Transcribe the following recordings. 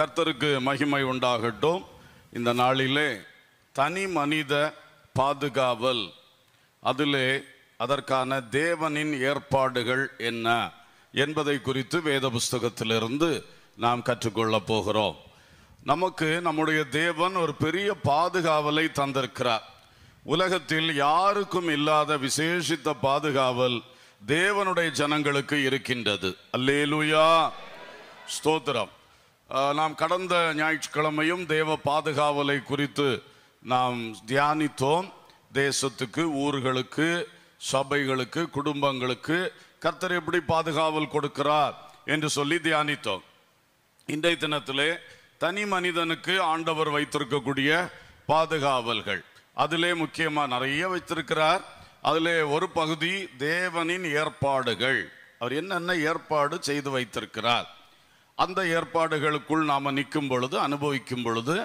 கர்த்தருக்கு மகிமை உண்டாகட்டும் இந்த நாளிலே தனி மனித பாதுகாவல் அதிலே அதற்கான தேவனின் ஏற்பாடுகள் என்ன என்பதை குறித்து வேத புஸ்தகத்திலிருந்து நாம் கற்றுக்கொள்ளப் போகிறோம் நமக்கு நம்முடைய தேவன் ஒரு பெரிய பாதுகாவலை தந்திருக்கிறார் உலகத்தில் யாருக்கும் இல்லாத விசேஷித்த பாதுகாவல் தேவனுடைய ஜனங்களுக்கு இருக்கின்றது அல்லேலூயா ஸ்தோத்திரம் நாம் கடந்த ஞாயிற்றுக்கிழமையும் தேவ பாதுகாவலை குறித்து நாம் தியானித்தோம் தேசத்துக்கு ஊர்களுக்கு சபைகளுக்கு குடும்பங்களுக்கு கர்த்தர் எப்படி பாதுகாவல் கொடுக்கிறார் என்று சொல்லி தியானித்தோம் இன்றைய தினத்திலே தனி மனிதனுக்கு ஆண்டவர் வைத்திருக்கக்கூடிய பாதுகாவல்கள் அதிலே முக்கியமாக நிறைய வைத்திருக்கிறார் அதிலே ஒரு பகுதி தேவனின் ஏற்பாடுகள் அவர் என்னென்ன ஏற்பாடு செய்து வைத்திருக்கிறார் அந்த ஏற்பாடுகளுக்குள் நாம் நிற்கும் பொழுது அனுபவிக்கும் பொழுது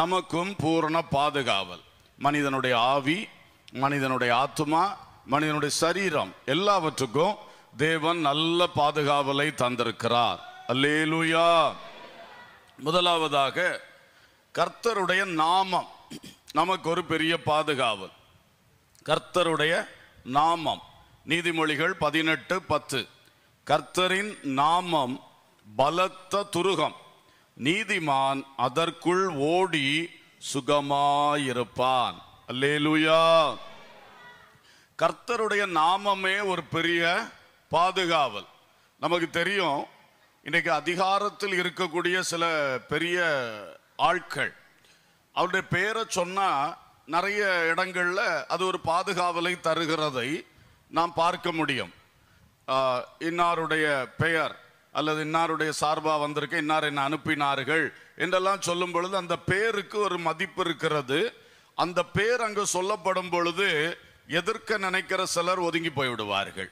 நமக்கும் பூரண பாதுகாவல் மனிதனுடைய ஆவி மனிதனுடைய ஆத்மா மனிதனுடைய சரீரம் எல்லாவற்றுக்கும் தேவன் நல்ல பாதுகாவலை தந்திருக்கிறார் அல்லேலுயா முதலாவதாக கர்த்தருடைய நாமம் நமக்கு ஒரு பெரிய பாதுகாவல் கர்த்தருடைய நாமம் நீதிமொழிகள் பதினெட்டு பத்து கர்த்தரின் நாமம் பலத்த துருகம் நீதிமான் அதற்குள் ஓடி சுகமாயிருப்பான் அல்லேலுயா கர்த்தருடைய நாமமே ஒரு பெரிய பாதுகாவல் நமக்கு தெரியும் இன்னைக்கு அதிகாரத்தில் இருக்கக்கூடிய சில பெரிய ஆட்கள் அவருடைய பேரை சொன்னால் நிறைய இடங்களில் அது ஒரு பாதுகாவலை தருகிறதை நாம் பார்க்க முடியும் இன்னாருடைய பெயர் அல்லது இன்னாருடைய சார்பாக வந்திருக்க இன்னார் என்னை அனுப்பினார்கள் என்றெல்லாம் சொல்லும் பொழுது அந்த பேருக்கு ஒரு மதிப்பு இருக்கிறது அந்த பேர் அங்கு சொல்லப்படும் பொழுது எதிர்க்க நினைக்கிற சிலர் ஒதுங்கி போய்விடுவார்கள்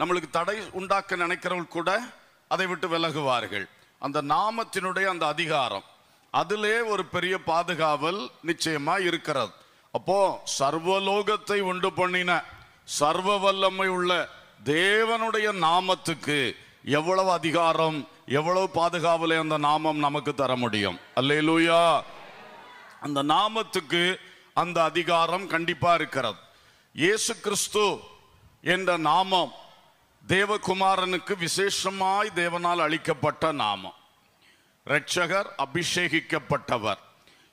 நம்மளுக்கு தடை உண்டாக்க நினைக்கிறவங்க கூட அதை விட்டு விலகுவார்கள் அந்த நாமத்தினுடைய அந்த அதிகாரம் அதிலே ஒரு பெரிய பாதுகாவல் நிச்சயமா இருக்கிறது அப்போ சர்வலோகத்தை உண்டு பண்ணின சர்வ வல்லமை உள்ள தேவனுடைய நாமத்துக்கு எவ்வளவு அதிகாரம் எவ்வளவு பாதுகாவல அந்த நாமம் நமக்கு தர முடியும் அல்லையிலூயா அந்த நாமத்துக்கு அந்த அதிகாரம் கண்டிப்பா இருக்கிறது இயேசு கிறிஸ்து என்ற நாமம் தேவகுமாரனுக்கு விசேஷமாய் தேவனால் அளிக்கப்பட்ட நாமம் ரட்சகர் அபிஷேகிக்கப்பட்டவர்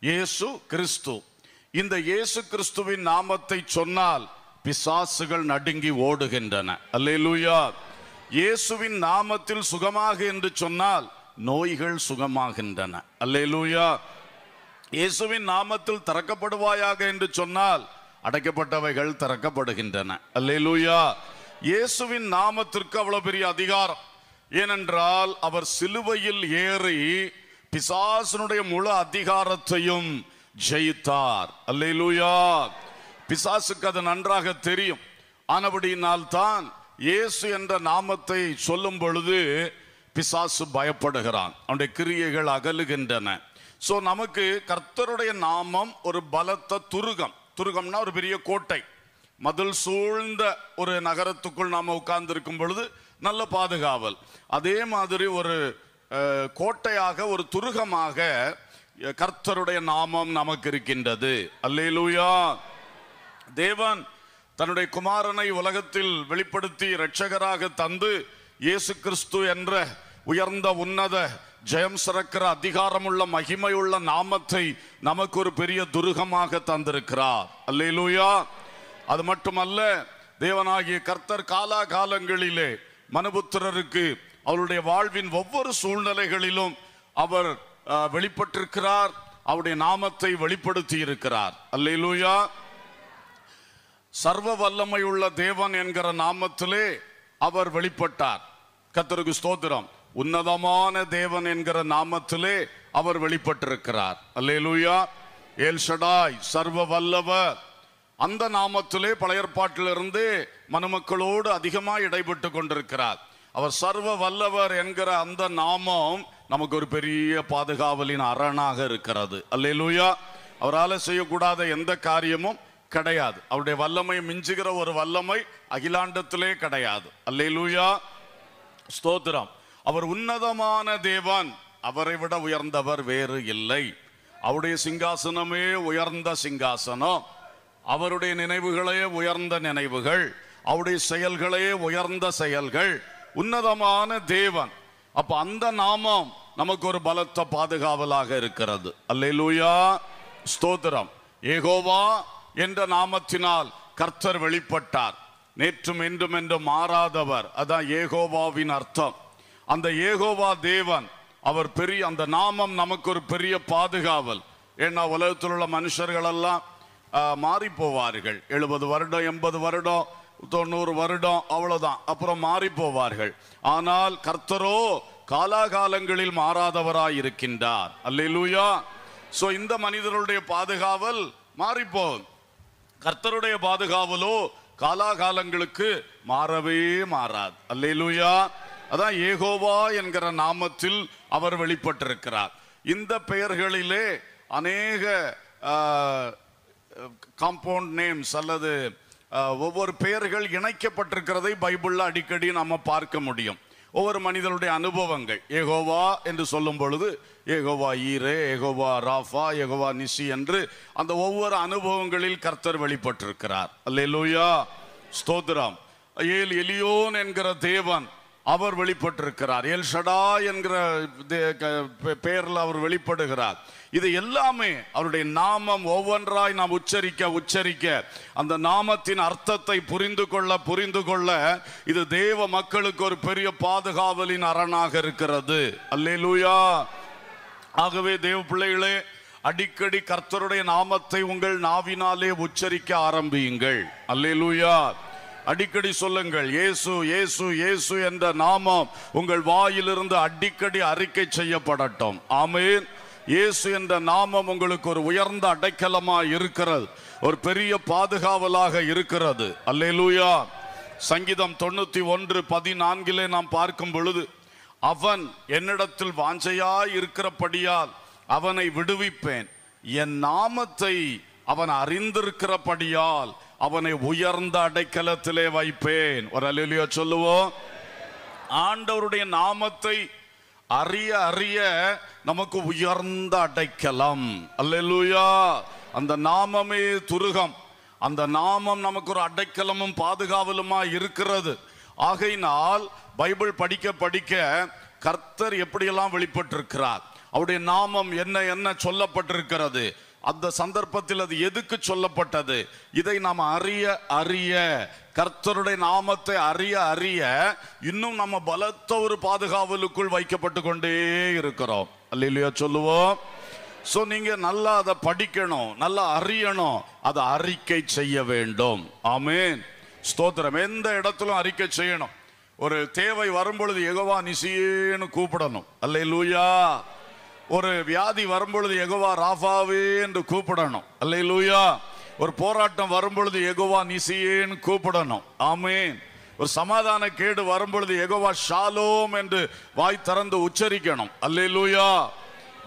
இயேசு கிறிஸ்து இந்த இயேசு கிறிஸ்துவின் நாமத்தை சொன்னால் பிசாசுகள் நடுங்கி ஓடுகின்றன அல்லேலூயா இயேசுவின் நாமத்தில் சுகமாக என்று சொன்னால் நோய்கள் சுகமாகின்றன அல்லேலூயா இயேசுவின் நாமத்தில் திறக்கப்படுவாயாக என்று சொன்னால் அடைக்கப்பட்டவைகள் திறக்கப்படுகின்றன அல்லேலூயா இயேசுவின் நாமத்திற்கு அவ்வளவு பெரிய அதிகாரம் ஏனென்றால் அவர் சிலுவையில் ஏறி பிசாசனுடைய முழு அதிகாரத்தையும் ஜெயித்தார் அல்லேலூயா பிசாசுக்கு அது நன்றாக தெரியும் ஆனபடியினால் தான் இயேசு என்ற நாமத்தை சொல்லும் பொழுது பிசாசு பயப்படுகிறான் அவனுடைய கிரியைகள் அகலுகின்றன ஸோ நமக்கு கர்த்தருடைய நாமம் ஒரு பலத்த துருகம் துருகம்னா ஒரு பெரிய கோட்டை மதில் சூழ்ந்த ஒரு நகரத்துக்குள் நாம் உட்கார்ந்துருக்கும் பொழுது நல்ல பாதுகாவல் அதே மாதிரி ஒரு கோட்டையாக ஒரு துருகமாக கர்த்தருடைய நாமம் நமக்கு இருக்கின்றது அல்லேலூயா தேவன் தன்னுடைய குமாரனை உலகத்தில் வெளிப்படுத்தி இரட்சகராக தந்து இயேசு கிறிஸ்து என்ற உயர்ந்த உன்னத ஜெயம் சிறக்கிற அதிகாரமுள்ள மகிமையுள்ள நாமத்தை நமக்கு ஒரு பெரிய துருகமாக தந்திருக்கிறார் அல்லேலூயா அது மட்டுமல்ல தேவனாகிய கர்த்தர் காலா காலங்களிலே மனுபுத்திரருக்கு அவருடைய வாழ்வின் ஒவ்வொரு சூழ்நிலைகளிலும் அவர் வெளிப்பட்டிருக்கிறார் அவருடைய நாமத்தை வெளிப்படுத்தி இருக்கிறார் அல்லேலூயா சர்வ வல்லமையுள்ள தேவன் என்கிற நாமத்திலே அவர் வெளிப்பட்டார் கத்தருக்கு ஸ்தோத்திரம் உன்னதமான தேவன் என்கிற நாமத்திலே அவர் வெளிப்பட்டிருக்கிறார் அல்லேலூயா ஏல்ஷடாய் சர்வ வல்லவர் அந்த நாமத்திலே பழையற்பாட்டிலிருந்து மணமக்களோடு அதிகமாக இடைபெட்டு கொண்டிருக்கிறார் அவர் சர்வ வல்லவர் என்கிற அந்த நாமம் நமக்கு ஒரு பெரிய பாதுகாவலின் அரணாக இருக்கிறது அல்லேலூயா அவரால் செய்யக்கூடாத எந்த காரியமும் கிடையாது அவருடைய வல்லமை மிஞ்சுகிற ஒரு வல்லமை அகிலாண்டத்திலே கிடையாது லூயா ஸ்தோத்திரம் அவர் உன்னதமான தேவன் அவரை விட உயர்ந்தவர் வேறு இல்லை அவருடைய சிங்காசனமே உயர்ந்த சிங்காசனம் அவருடைய நினைவுகளே உயர்ந்த நினைவுகள் அவருடைய செயல்களே உயர்ந்த செயல்கள் உன்னதமான தேவன் அப்ப அந்த நாமம் நமக்கு ஒரு பலத்த பாதுகாவலாக இருக்கிறது அல்லேலூயா ஸ்தோத்திரம் ஏகோவா என்ற நாமத்தினால் கர்த்தர் வெளிப்பட்டார் நேற்றும் என்றும் என்று மாறாதவர் அதான் ஏகோவாவின் அர்த்தம் அந்த ஏகோவா தேவன் அவர் பெரிய அந்த நாமம் நமக்கு ஒரு பெரிய பாதுகாவல் ஏன்னா உலகத்தில் உள்ள மனுஷர்களெல்லாம் மாறி போவார்கள் எழுபது வருடம் எண்பது வருடம் தொண்ணூறு வருடம் அவ்வளோதான் அப்புறம் மாறி போவார்கள் ஆனால் கர்த்தரோ காலாகாலங்களில் மாறாதவராய் இருக்கின்றார் அல்லூயா ஸோ இந்த மனிதர்களுடைய பாதுகாவல் மாறிப்போம் கர்த்தருடைய பாதுகாவலோ காலாகாலங்களுக்கு மாறவே மாறாது அல்லையிலூயா அதான் ஏகோவா என்கிற நாமத்தில் அவர் வெளிப்பட்டிருக்கிறார் இந்த பெயர்களிலே அநேக காம்பவுண்ட் நேம்ஸ் அல்லது ஒவ்வொரு பெயர்கள் இணைக்கப்பட்டிருக்கிறதை பைபிளில் அடிக்கடி நம்ம பார்க்க முடியும் ஒவ்வொரு மனிதனுடைய அனுபவங்கள் ஏகோவா என்று சொல்லும் பொழுது ஏகோவா ஈரே ஏகோவா ராஃபா ஏகோவா நிசி என்று அந்த ஒவ்வொரு அனுபவங்களில் கர்த்தர் வெளிப்பட்டிருக்கிறார் அல்லேலூயா ஸ்தோத்ராம் ஏல் எலியோன் என்கிற தேவன் அவர் வெளிப்பட்டிருக்கிறார் எல் ஷடா என்கிற பெயரில் அவர் வெளிப்படுகிறார் இது எல்லாமே அவருடைய நாமம் ஒவ்வொன்றாய் நாம் உச்சரிக்க உச்சரிக்க அந்த நாமத்தின் அர்த்தத்தை புரிந்து கொள்ள புரிந்து கொள்ள இது தேவ மக்களுக்கு ஒரு பெரிய பாதுகாவலின் அரணாக இருக்கிறது அல்லே லூயா ஆகவே தேவ பிள்ளைகளே அடிக்கடி கர்த்தருடைய நாமத்தை உங்கள் நாவினாலே உச்சரிக்க ஆரம்பியுங்கள் அல்லேலூயா அடிக்கடி சொல்லுங்கள் ஏசு ஏசு ஏசு என்ற நாமம் உங்கள் வாயிலிருந்து அடிக்கடி அறிக்கை செய்யப்படட்டும் ஆமேன் இயேசு என்ற நாமம் உங்களுக்கு ஒரு உயர்ந்த அடைக்கலமாக இருக்கிறது ஒரு பெரிய பாதுகாவலாக இருக்கிறது அல்லேலூயா சங்கீதம் தொண்ணூற்றி ஒன்று பதினான்கிலே நாம் பார்க்கும் பொழுது அவன் என்னிடத்தில் வாஞ்சையாய் இருக்கிறபடியால் அவனை விடுவிப்பேன் என் நாமத்தை அவன் அறிந்திருக்கிறபடியால் அவனை உயர்ந்த அடைக்கலத்திலே வைப்பேன் ஒரு அலுலியோ சொல்லுவோம் ஆண்டவருடைய நாமத்தை அறிய அறிய நமக்கு உயர்ந்த அடைக்கலம் அல்லா அந்த நாமமே துருகம் அந்த நாமம் நமக்கு ஒரு அடைக்கலமும் பாதுகாவலுமா இருக்கிறது ஆகையினால் பைபிள் படிக்க படிக்க கர்த்தர் எப்படியெல்லாம் வெளிப்பட்டிருக்கிறார் அவருடைய நாமம் என்ன என்ன சொல்லப்பட்டிருக்கிறது அந்த சந்தர்ப்பத்தில் அது எதுக்கு சொல்லப்பட்டது இதை நாம் அறிய அறிய கர்த்தருடைய நாமத்தை அறிய அறிய இன்னும் நம்ம பலத்த ஒரு பாதுகாவலுக்குள் வைக்கப்பட்டு கொண்டே இருக்கிறோம் இல்லையா சொல்லுவோம் ஸோ நீங்கள் நல்லா அதை படிக்கணும் நல்லா அறியணும் அதை அறிக்கை செய்ய வேண்டும் ஆமேன் ஸ்தோத்திரம் எந்த இடத்திலும் அறிக்கை செய்யணும் ஒரு தேவை வரும்பொழுது எகவா நிசியேன்னு கூப்பிடணும் அல்ல லூயா ஒரு வியாதி வரும்பொழுது எகவா ராஃபாவே என்று கூப்பிடணும் அல்ல லூயா ஒரு போராட்டம் வரும்பொழுது எகோவா நிசியேன்னு கூப்பிடணும் ஆமீன் ஒரு சமாதான கேடு வரும்பொழுது எகோவா ஷாலோம் என்று வாய் திறந்து உச்சரிக்கணும் அல்ல லூயா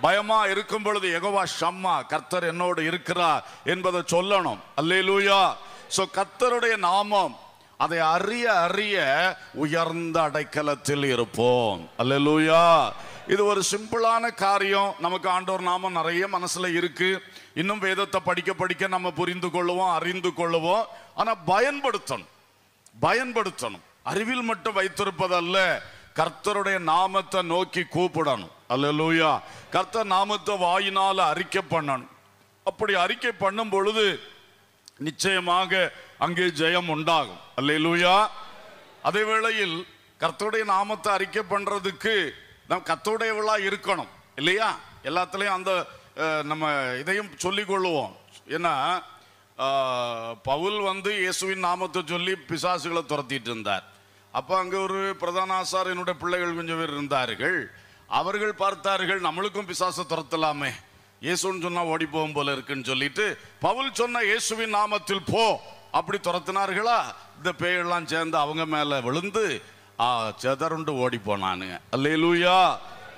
பயமா இருக்கும் பொழுது எகோவா ஷம்மா கர்த்தர் என்னோடு இருக்கிறார் என்பதை சொல்லணும் அல்லே லூயா ஸோ கத்தருடைய நாமம் அதை அறிய அறிய உயர்ந்த அடைக்கலத்தில் இருப்போம் அல்லூயா இது ஒரு சிம்பிளான காரியம் நமக்கு ஆண்டோர் நாமம் நிறைய மனசுல இருக்கு இன்னும் வேதத்தை படிக்க படிக்க நம்ம புரிந்து கொள்வோம் அறிந்து கொள்வோம் ஆனா பயன்படுத்தணும் பயன்படுத்தணும் அறிவில் மட்டும் வைத்திருப்பதல்ல கர்த்தருடைய நாமத்தை நோக்கி கூப்பிடணும் அல்லூயா கர்த்தர் நாமத்தை வாயினால அறிக்கை பண்ணணும் அப்படி அறிக்கை பண்ணும் பொழுது நிச்சயமாக அங்கே ஜெயம் உண்டாகும் அல்லையிலூயா அதே வேளையில் கர்த்தருடைய நாமத்தை அறிக்கை பண்ணுறதுக்கு நம் கத்தோடையவளாக இருக்கணும் இல்லையா எல்லாத்துலேயும் அந்த நம்ம இதையும் சொல்லிக்கொள்ளுவோம் ஏன்னா பவுல் வந்து இயேசுவின் நாமத்தை சொல்லி பிசாசுகளை துரத்திட்டு இருந்தார் அப்போ அங்கே ஒரு பிரதான என்னுடைய பிள்ளைகள் கொஞ்சம் பேர் இருந்தார்கள் அவர்கள் பார்த்தார்கள் நம்மளுக்கும் பிசாசை துரத்தலாமே இயேசுன்னு சொன்னால் ஓடி போகும் போல இருக்குன்னு சொல்லிட்டு பவுல் சொன்ன இயேசுவின் நாமத்தில் போ அப்படி துரத்தினார்களா இந்த பேயெல்லாம் சேர்ந்து அவங்க மேலே விழுந்து செதருண்டு ஓடி போனானுங்க அல்லையிலூயா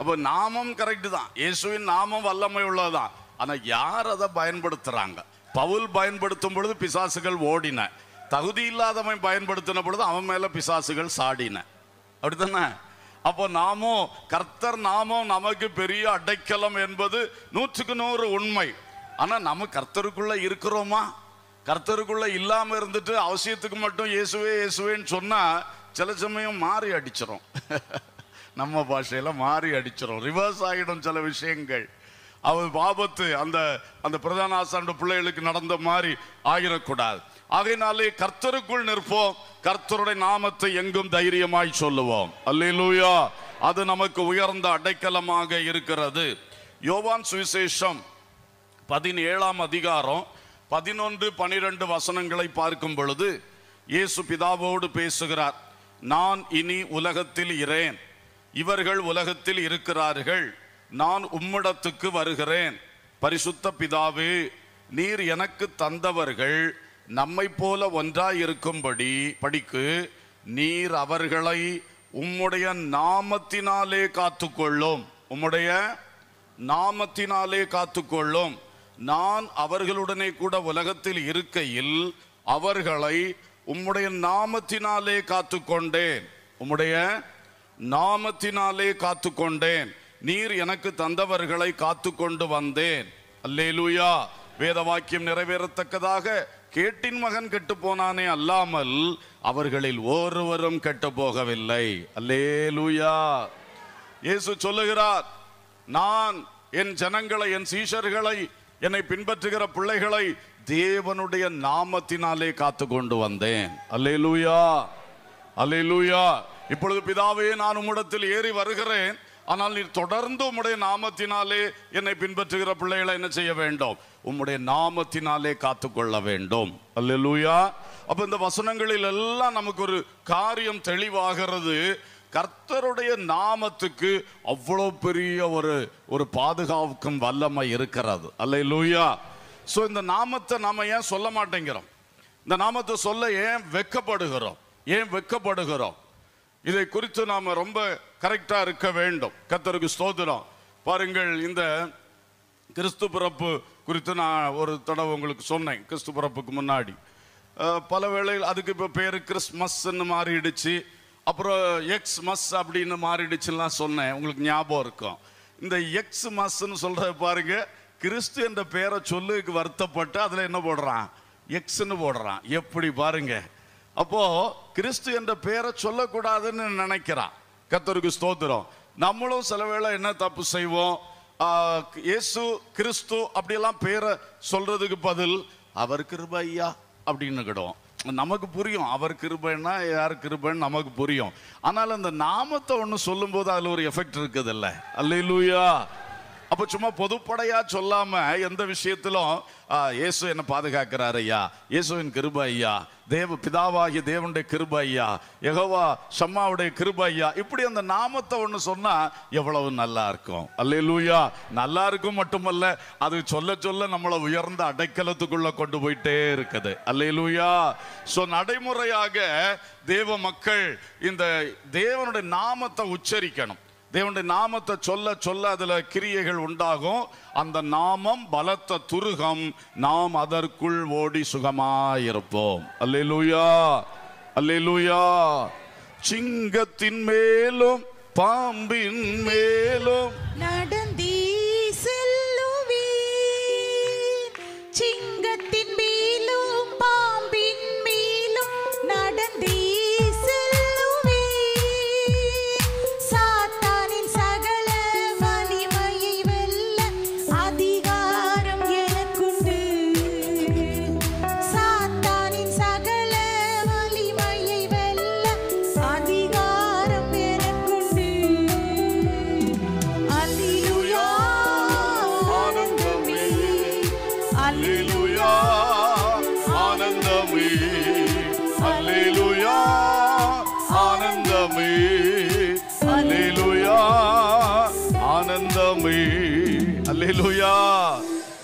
அப்போ நாமம் கரெக்டு தான் இயேசுவின் நாமம் வல்லமை உள்ளதுதான் ஆனால் யார் அதை பயன்படுத்துகிறாங்க பவுல் பயன்படுத்தும் பொழுது பிசாசுகள் ஓடின தகுதி இல்லாதவன் பயன்படுத்தின பொழுது அவன் மேலே பிசாசுகள் சாடின அப்படித்தானே அப்போ நாமும் கர்த்தர் நாமும் நமக்கு பெரிய அடைக்கலம் என்பது நூற்றுக்கு நூறு உண்மை ஆனால் நம்ம கர்த்தருக்குள்ள இருக்கிறோமா கர்த்தருக்குள்ள இல்லாமல் இருந்துட்டு அவசியத்துக்கு மட்டும் இயேசுவே இயேசுவேன்னு சொன்னால் சில சமயம் மாறி அடிச்சிடும் நம்ம பாஷையில் மாறி அடிச்சிடும் ரிவர்ஸ் ஆகிடும் சில விஷயங்கள் அவள் பாபத்து அந்த அந்த பிரதான ஆசாண்ட பிள்ளைகளுக்கு நடந்த மாதிரி ஆகிடக்கூடாது ஆகையினாலே கர்த்தருக்குள் நிற்போம் கர்த்தருடைய நாமத்தை எங்கும் தைரியமாய் சொல்லுவோம் அல்லூயா அது நமக்கு உயர்ந்த அடைக்கலமாக இருக்கிறது யோவான் சுவிசேஷம் பதினேழாம் அதிகாரம் பதினொன்று பனிரெண்டு வசனங்களை பார்க்கும் பொழுது இயேசு பிதாவோடு பேசுகிறார் நான் இனி உலகத்தில் இறேன் இவர்கள் உலகத்தில் இருக்கிறார்கள் நான் உம்மிடத்துக்கு வருகிறேன் பரிசுத்த பிதாவே நீர் எனக்கு தந்தவர்கள் நம்மை போல ஒன்றாய் இருக்கும்படி படிக்கு நீர் அவர்களை உம்முடைய நாமத்தினாலே காத்துக்கொள்ளும் உம்முடைய நாமத்தினாலே காத்துக்கொள்ளும் நான் அவர்களுடனே கூட உலகத்தில் இருக்கையில் அவர்களை உம்முடைய நாமத்தினாலே காத்துக்கொண்டேன் உம்முடைய நாமத்தினாலே காத்துக்கொண்டேன் நீர் எனக்கு தந்தவர்களை காத்துக்கொண்டு வந்தேன் அல்லேலூயா வேத வாக்கியம் நிறைவேறத்தக்கதாக கேட்டின் மகன் கெட்டு போனானே அல்லாமல் அவர்களில் ஒருவரும் கெட்டு போகவில்லை அல்லே லூயா இயேசு சொல்லுகிறார் நான் என் ஜனங்களை என் சீஷர்களை என்னை பின்பற்றுகிற பிள்ளைகளை தேவனுடைய நாமத்தினாலே காத்து கொண்டு வந்தேன் அல்லே லூயா அல்லே லூயா இப்பொழுது பிதாவே நான் உம்மிடத்தில் ஏறி வருகிறேன் ஆனால் நீர் தொடர்ந்து உம்முடைய நாமத்தினாலே என்னை பின்பற்றுகிற பிள்ளைகளை என்ன செய்ய வேண்டும் உம்முடைய நாமத்தினாலே காத்துக்கொள்ள வேண்டும் அல்லூயா அப்போ இந்த வசனங்களில் எல்லாம் நமக்கு ஒரு காரியம் தெளிவாகிறது கர்த்தருடைய நாமத்துக்கு அவ்வளோ பெரிய ஒரு ஒரு பாதுகாக்கும் வல்லமை இருக்கிறது அல்ல லூயா ஸோ இந்த நாமத்தை நாம ஏன் சொல்ல மாட்டேங்கிறோம் இந்த நாமத்தை சொல்ல ஏன் வெக்கப்படுகிறோம் ஏன் வெக்கப்படுகிறோம் இதை குறித்து நாம் ரொம்ப கரெக்டாக இருக்க வேண்டும் கத்தருக்கு ஸ்தோதிரம் பாருங்கள் இந்த கிறிஸ்து பிறப்பு குறித்து நான் ஒரு தடவை உங்களுக்கு சொன்னேன் கிறிஸ்து பிறப்புக்கு முன்னாடி பல வேளையில் அதுக்கு இப்போ பேர் கிறிஸ்மஸ்ன்னு மாறிடுச்சு அப்புறம் எக்ஸ் மஸ் அப்படின்னு மாறிடுச்சுலாம் சொன்னேன் உங்களுக்கு ஞாபகம் இருக்கும் இந்த எக்ஸ் மஸ்ன்னு சொல்கிறத பாருங்க கிறிஸ்து என்ற பேரை சொல்லுக்கு வருத்தப்பட்டு அதில் என்ன போடுறான் எக்ஸ்ன்னு போடுறான் எப்படி பாருங்கள் அப்போ கிறிஸ்து என்ற பெயரை சொல்லக்கூடாதுன்னு நினைக்கிறான் கத்தருக்கு ஸ்தோத்திரம் நம்மளும் சில வேளை என்ன தப்பு செய்வோம் இயேசு கிறிஸ்து அப்படியெல்லாம் பேரை சொல்றதுக்கு பதில் அவர் கிருபையா அப்படின்னு கிடுவோம் நமக்கு புரியும் அவர் கிருபைன்னா யார் கிருபைன்னு நமக்கு புரியும் ஆனால் அந்த நாமத்தை ஒன்று சொல்லும்போது அதில் ஒரு எஃபெக்ட் இருக்குதில்ல அல்ல லூயா அப்போ சும்மா பொதுப்படையாக சொல்லாமல் எந்த விஷயத்திலும் இயேசு என்னை பாதுகாக்கிறார் ஐயா இயேசுவின் கிருப ஐயா தேவ பிதாவாகிய தேவனுடைய கிருப ஐயா எகோவா சம்மாவுடைய கிருப ஐயா இப்படி அந்த நாமத்தை ஒன்று சொன்னால் எவ்வளவு நல்லா இருக்கும் அல்லே லூயா நல்லா இருக்கும் மட்டுமல்ல அது சொல்ல சொல்ல நம்மளை உயர்ந்த அடைக்கலத்துக்குள்ளே கொண்டு போயிட்டே இருக்குது அல்லே லூயா ஸோ நடைமுறையாக தேவ மக்கள் இந்த தேவனுடைய நாமத்தை உச்சரிக்கணும் தேவனுடைய நாமத்தை சொல்ல சொல்ல அதில் கிரியைகள் உண்டாகும் அந்த நாமம் பலத்த துருகம் நாம் அதற்குள் ஓடி சுகமாயிருப்போம் அல்லே லூயா அல்லே லூயா சிங்கத்தின் மேலும் பாம்பின் மேலும் நடந்தீ செல்லுவீ சிங்கத்தின் மேலும் பாம்பின்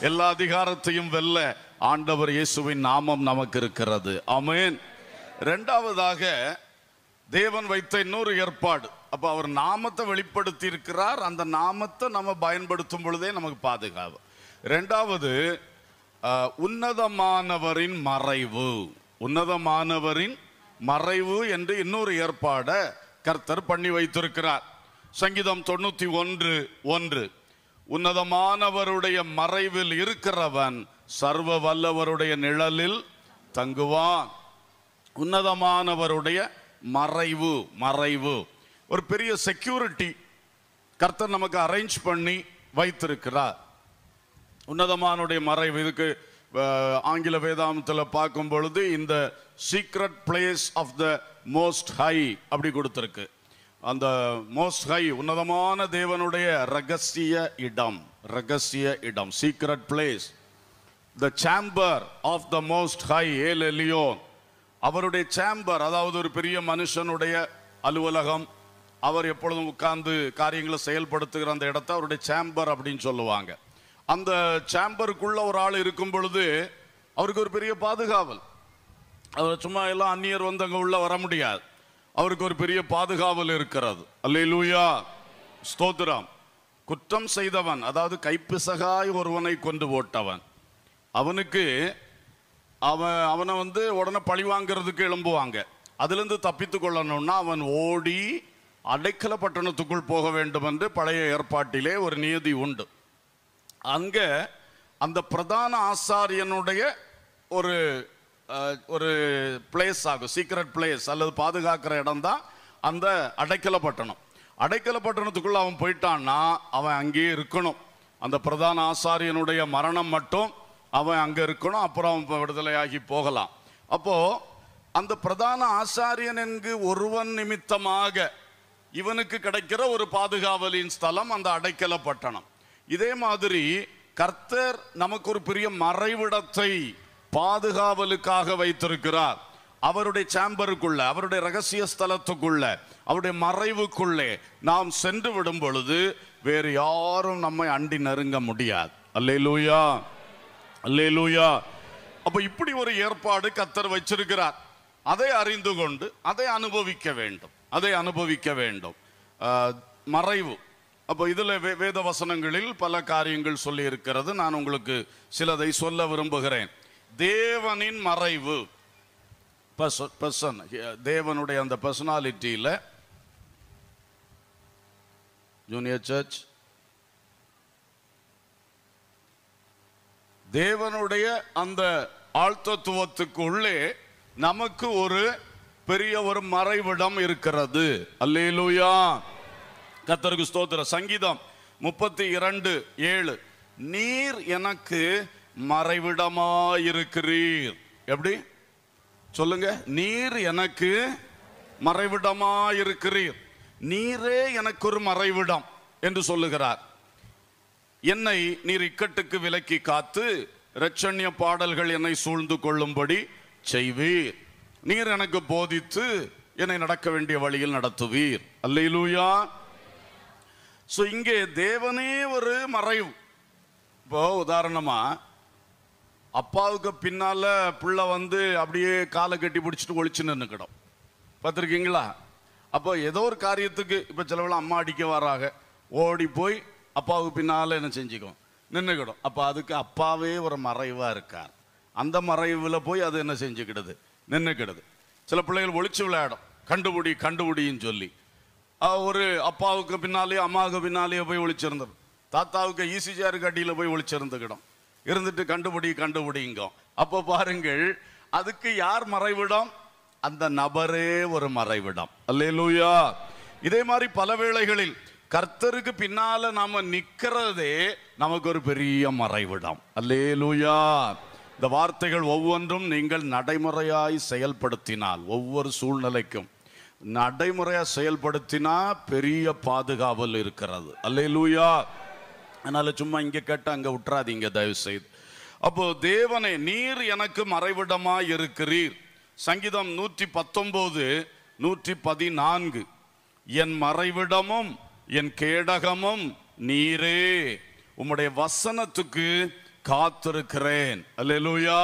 எல்லா அதிகாரத்தையும் வெல்ல ஆண்டவர் இயேசுவின் நாமம் நமக்கு இருக்கிறது அமேன் ரெண்டாவதாக தேவன் வைத்த இன்னொரு ஏற்பாடு அப்போ அவர் நாமத்தை வெளிப்படுத்தி இருக்கிறார் அந்த நாமத்தை நம்ம பயன்படுத்தும் பொழுதே நமக்கு பாதுகாப்பு ரெண்டாவது உன்னதமானவரின் மறைவு உன்னதமானவரின் மறைவு என்று இன்னொரு ஏற்பாட கர்த்தர் பண்ணி வைத்திருக்கிறார் சங்கீதம் தொண்ணூற்றி ஒன்று ஒன்று உன்னதமானவருடைய மறைவில் இருக்கிறவன் சர்வ வல்லவருடைய நிழலில் தங்குவான் உன்னதமானவருடைய மறைவு மறைவு ஒரு பெரிய செக்யூரிட்டி கர்த்தர் நமக்கு அரேஞ்ச் பண்ணி வைத்திருக்கிறார் உன்னதமானுடைய மறைவு இதுக்கு ஆங்கில வேதாந்தத்தில் பார்க்கும் பொழுது இந்த secret place of the most high அப்படி கொடுத்துருக்கு அந்த மோஸ்ட் ஹை உன்னதமான தேவனுடைய ரகசிய இடம் ரகசிய இடம் secret place the chamber of the most high ஏல் எலியோ அவருடைய சாம்பர் அதாவது ஒரு பெரிய மனுஷனுடைய அலுவலகம் அவர் எப்பொழுதும் உட்கார்ந்து காரியங்களை செயல்படுத்துகிற அந்த இடத்த அவருடைய சாம்பர் அப்படின்னு சொல்லுவாங்க அந்த சேம்பருக்குள்ள ஒரு ஆள் இருக்கும் பொழுது அவருக்கு ஒரு பெரிய பாதுகாவல் அவர் சும்மா எல்லாம் அந்நியர் வந்து அங்கே உள்ள வர முடியாது அவருக்கு ஒரு பெரிய பாதுகாவல் இருக்கிறது அல்ல லூயா ஸ்தோத்திரம் குற்றம் செய்தவன் அதாவது கைப்பிசகாய் ஒருவனை கொண்டு போட்டவன் அவனுக்கு அவன் அவனை வந்து உடனே பழி வாங்கிறதுக்கு எழும்புவாங்க அதுலேருந்து தப்பித்து கொள்ளணும்னா அவன் ஓடி அடைக்கல பட்டணத்துக்குள் போக வேண்டும் என்று பழைய ஏற்பாட்டிலே ஒரு நியதி உண்டு அங்கே அந்த பிரதான ஆசாரியனுடைய ஒரு ஒரு பிளேஸ் ஆகும் சீக்ரெட் பிளேஸ் அல்லது பாதுகாக்கிற இடம் தான் அந்த அடைக்கல பட்டணம் அடைக்கல பட்டணத்துக்குள்ள அவன் போயிட்டான்னா அவன் அங்கேயே இருக்கணும் அந்த பிரதான ஆசாரியனுடைய மரணம் மட்டும் அவன் அங்கே இருக்கணும் அப்புறம் அவன் விடுதலையாகி போகலாம் அப்போது அந்த பிரதான ஆசாரியன் என்கு ஒருவன் நிமித்தமாக இவனுக்கு கிடைக்கிற ஒரு பாதுகாவலின் ஸ்தலம் அந்த அடைக்கல பட்டணம் இதே மாதிரி கர்த்தர் நமக்கு ஒரு பெரிய மறைவிடத்தை பாதுகாவலுக்காக வைத்திருக்கிறார் அவருடைய சேம்பருக்குள்ள அவருடைய ரகசிய ஸ்தலத்துக்குள்ள அவருடைய மறைவுக்குள்ளே நாம் சென்று விடும் பொழுது வேறு யாரும் நம்மை அண்டி நெருங்க முடியாது அல்லே லூயா அல்லே லூயா அப்போ இப்படி ஒரு ஏற்பாடு கத்தர் வச்சிருக்கிறார் அதை அறிந்து கொண்டு அதை அனுபவிக்க வேண்டும் அதை அனுபவிக்க வேண்டும் மறைவு அப்போ இதில் வே வேத வசனங்களில் பல காரியங்கள் சொல்லி இருக்கிறது நான் உங்களுக்கு சிலதை சொல்ல விரும்புகிறேன் தேவனின் மறைவு பர்சன் தேவனுடைய அந்த பர்சனாலிட்டியில் ஜூனியர் சர்ச் தேவனுடைய அந்த ஆழ்த்தத்துவத்துக்குள்ளே நமக்கு ஒரு பெரிய ஒரு மறைவிடம் இருக்கிறது அல்லேலூயா கத்தருக்கு ஸ்தோத்திர சங்கீதம் முப்பத்தி இரண்டு ஏழு நீர் எனக்கு மறைவிடமாயிருக்கிறீர் எப்படி சொல்லுங்க நீர் எனக்கு மறைவிடமாயிருக்கிறீர் நீரே எனக்கு ஒரு மறைவிடம் என்று சொல்லுகிறார் என்னை நீர் இக்கட்டுக்கு விலக்கி காத்து ரட்சண்ய பாடல்கள் என்னை சூழ்ந்து கொள்ளும்படி செய்வீர் நீர் எனக்கு போதித்து என்னை நடக்க வேண்டிய வழியில் நடத்துவீர் அல்லையிலூயா ஸோ இங்கே தேவனே ஒரு மறைவு இப்போ உதாரணமாக அப்பாவுக்கு பின்னால் பிள்ளை வந்து அப்படியே காலை கட்டி பிடிச்சிட்டு ஒழிச்சு நின்றுக்கிடும் பார்த்துருக்கீங்களா அப்போ ஏதோ ஒரு காரியத்துக்கு இப்போ சிலவெல்லாம் அம்மா அடிக்க வராக ஓடி போய் அப்பாவுக்கு பின்னால் என்ன செஞ்சுக்கும் நின்றுக்கிடும் அப்போ அதுக்கு அப்பாவே ஒரு மறைவாக இருக்கார் அந்த மறைவில் போய் அது என்ன செஞ்சுக்கிடுது நின்றுக்கிடுது சில பிள்ளைகள் ஒழிச்சு விளையாடும் கண்டுபிடி கண்டுபிடின்னு சொல்லி ஒரு அப்பாவுக்கு பின்னாலே அம்மாவுக்கு பின்னாலேயே போய் ஒழிச்சிருந்தது தாத்தாவுக்கு ஈசிஜாருக்கு e அடியில் போய் ஒழிச்சிருந்துக்கிடும் இருந்துட்டு கண்டுபிடி கண்டுபிடிங்கோ அப்போ பாருங்கள் அதுக்கு யார் மறைவிடம் அந்த நபரே ஒரு மறைவிடம் அல்லேலூயா இதே மாதிரி பல வேளைகளில் கர்த்தருக்கு பின்னால நாம நிக்கிறதே நமக்கு ஒரு பெரிய மறைவிடம் அல்லேலூயா இந்த வார்த்தைகள் ஒவ்வொன்றும் நீங்கள் நடைமுறையாய் செயல்படுத்தினால் ஒவ்வொரு சூழ்நிலைக்கும் நடைமுறையாக செயல்படுத்தினா பெரிய பாதுகாவல் இருக்கிறது அல்ல லூயா அதனால் சும்மா இங்கே கேட்டு அங்கே விட்டுறாதீங்க தயவு செய்து அப்போ தேவனே நீர் எனக்கு மறைவிடமாக இருக்கிறீர் சங்கீதம் நூற்றி பத்தொம்போது நூற்றி பதினான்கு என் மறைவிடமும் என் கேடகமும் நீரே உம்முடைய வசனத்துக்கு காத்திருக்கிறேன் அல்ல லூயா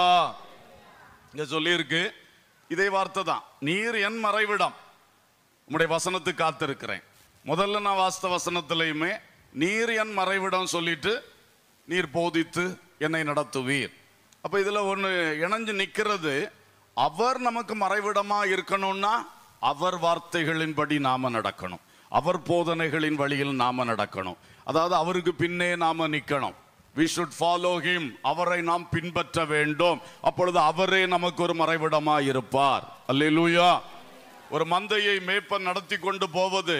இங்கே சொல்லியிருக்கு இதே வார்த்தை தான் நீர் என் மறைவிடம் உங்களுடைய வசனத்துக்கு காத்திருக்கிறேன் முதல்ல நான் வாஸ்த வசனத்திலையுமே நீர் என் மறைவிடம் சொல்லிட்டு நீர் போதித்து என்னை நடத்துவீர் அப்போ இதில் ஒன்று இணைஞ்சு நிற்கிறது அவர் நமக்கு மறைவிடமாக இருக்கணும்னா அவர் வார்த்தைகளின்படி நாம் நடக்கணும் அவர் போதனைகளின் வழியில் நாம் நடக்கணும் அதாவது அவருக்கு பின்னே நாம் நிற்கணும் வி ஷுட் ஃபாலோ ஹிம் அவரை நாம் பின்பற்ற வேண்டும் அப்பொழுது அவரே நமக்கு ஒரு மறைவிடமாக இருப்பார் அல்லூயா ஒரு மந்தையை மேய்ப்பன் நடத்தி கொண்டு போவது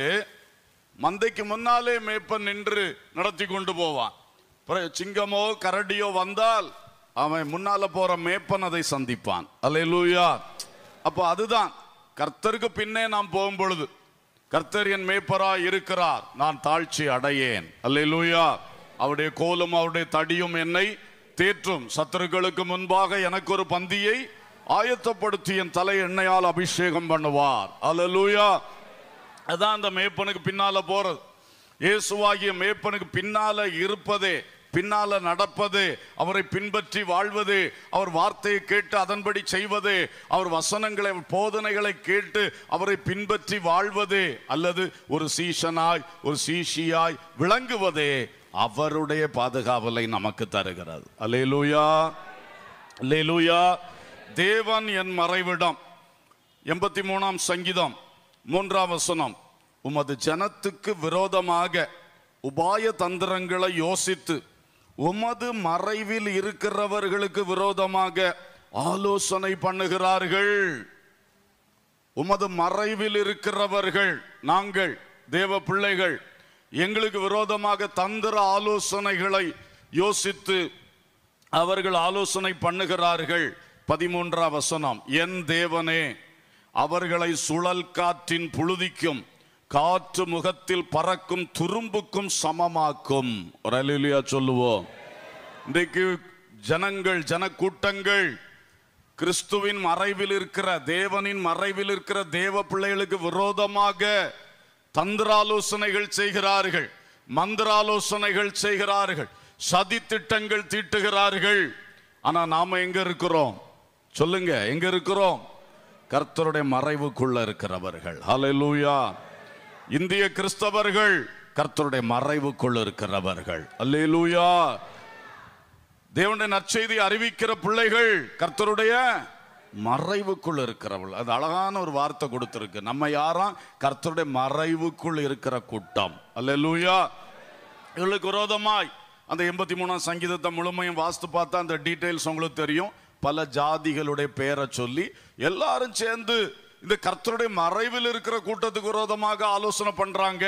மந்தைக்கு முன்னாலே மேய்ப்பன் நின்று நடத்தி கொண்டு போவான் சிங்கமோ கரடியோ வந்தால் அவன் முன்னால போற மேய்ப்பன் அதை சந்திப்பான் அல்ல லூயா அப்போ அதுதான் கர்த்தருக்கு பின்னே நாம் போகும் பொழுது கர்த்தர் என் மேய்ப்பரா இருக்கிறார் நான் தாழ்ச்சி அடையேன் அல்ல லூயா அவருடைய கோலும் அவருடைய தடியும் என்னை தேற்றும் சத்துருக்களுக்கு முன்பாக எனக்கு ஒரு பந்தியை ஆயத்தப்படுத்தி என் தலை எண்ணெயால் அபிஷேகம் பண்ணுவார் அலலூயா அதான் அந்த மேப்பனுக்கு பின்னால போறது இயேசுவாகிய மேப்பனுக்கு பின்னால இருப்பதே பின்னால நடப்பது அவரை பின்பற்றி வாழ்வது அவர் வார்த்தையை கேட்டு அதன்படி செய்வது அவர் வசனங்களை போதனைகளை கேட்டு அவரை பின்பற்றி வாழ்வது அல்லது ஒரு சீசனாய் ஒரு சீஷியாய் விளங்குவதே அவருடைய பாதுகாவலை நமக்கு தருகிறது அலேலூயா லூயா லூயா தேவன் என் மறைவிடம் எண்பத்தி மூணாம் சங்கீதம் மூன்றாம் வசனம் உமது ஜனத்துக்கு விரோதமாக உபாய தந்திரங்களை யோசித்து உமது மறைவில் இருக்கிறவர்களுக்கு விரோதமாக ஆலோசனை பண்ணுகிறார்கள் உமது மறைவில் இருக்கிறவர்கள் நாங்கள் தேவ பிள்ளைகள் எங்களுக்கு விரோதமாக தந்திர ஆலோசனைகளை யோசித்து அவர்கள் ஆலோசனை பண்ணுகிறார்கள் பதிமூன்றாம் வசனம் என் தேவனே அவர்களை சுழல் காற்றின் புழுதிக்கும் காற்று முகத்தில் பறக்கும் துரும்புக்கும் சமமாக்கும் சொல்லுவோம் இன்றைக்கு ஜனங்கள் ஜனக்கூட்டங்கள் கிறிஸ்துவின் மறைவில் இருக்கிற தேவனின் மறைவில் இருக்கிற தேவ பிள்ளைகளுக்கு விரோதமாக தந்திராலோசனைகள் செய்கிறார்கள் மந்திராலோசனைகள் செய்கிறார்கள் சதி திட்டங்கள் தீட்டுகிறார்கள் ஆனா நாம எங்க இருக்கிறோம் சொல்லுங்க எங்க இருக்கிறோம் கர்த்தருடைய மறைவுக்குள்ள இருக்கிறவர்கள் அலையலூயா இந்திய கிறிஸ்தவர்கள் கர்த்தருடைய மறைவுக்குள்ள இருக்கிறவர்கள் அல்லேலூயா தேவனுடைய நற்செய்தி அறிவிக்கிற பிள்ளைகள் கர்த்தருடைய மறைவுக்குள் இருக்கிறவள் அது அழகான ஒரு வார்த்தை கொடுத்துருக்கு நம்ம யாரும் கர்த்தருடைய மறைவுக்குள் இருக்கிற கூட்டம் அல்ல லூயா இவளுக்கு விரோதமாய் அந்த எண்பத்தி மூணாம் சங்கீதத்தை முழுமையும் வாஸ்து பார்த்தா அந்த டீட்டெயில்ஸ் உங்களுக்கு தெரியும் பல ஜாதிகளுடைய பெயரை சொல்லி எல்லாரும் சேர்ந்து இந்த கர்த்தருடைய மறைவில் இருக்கிற கூட்டத்துக்கு விரோதமாக ஆலோசனை பண்றாங்க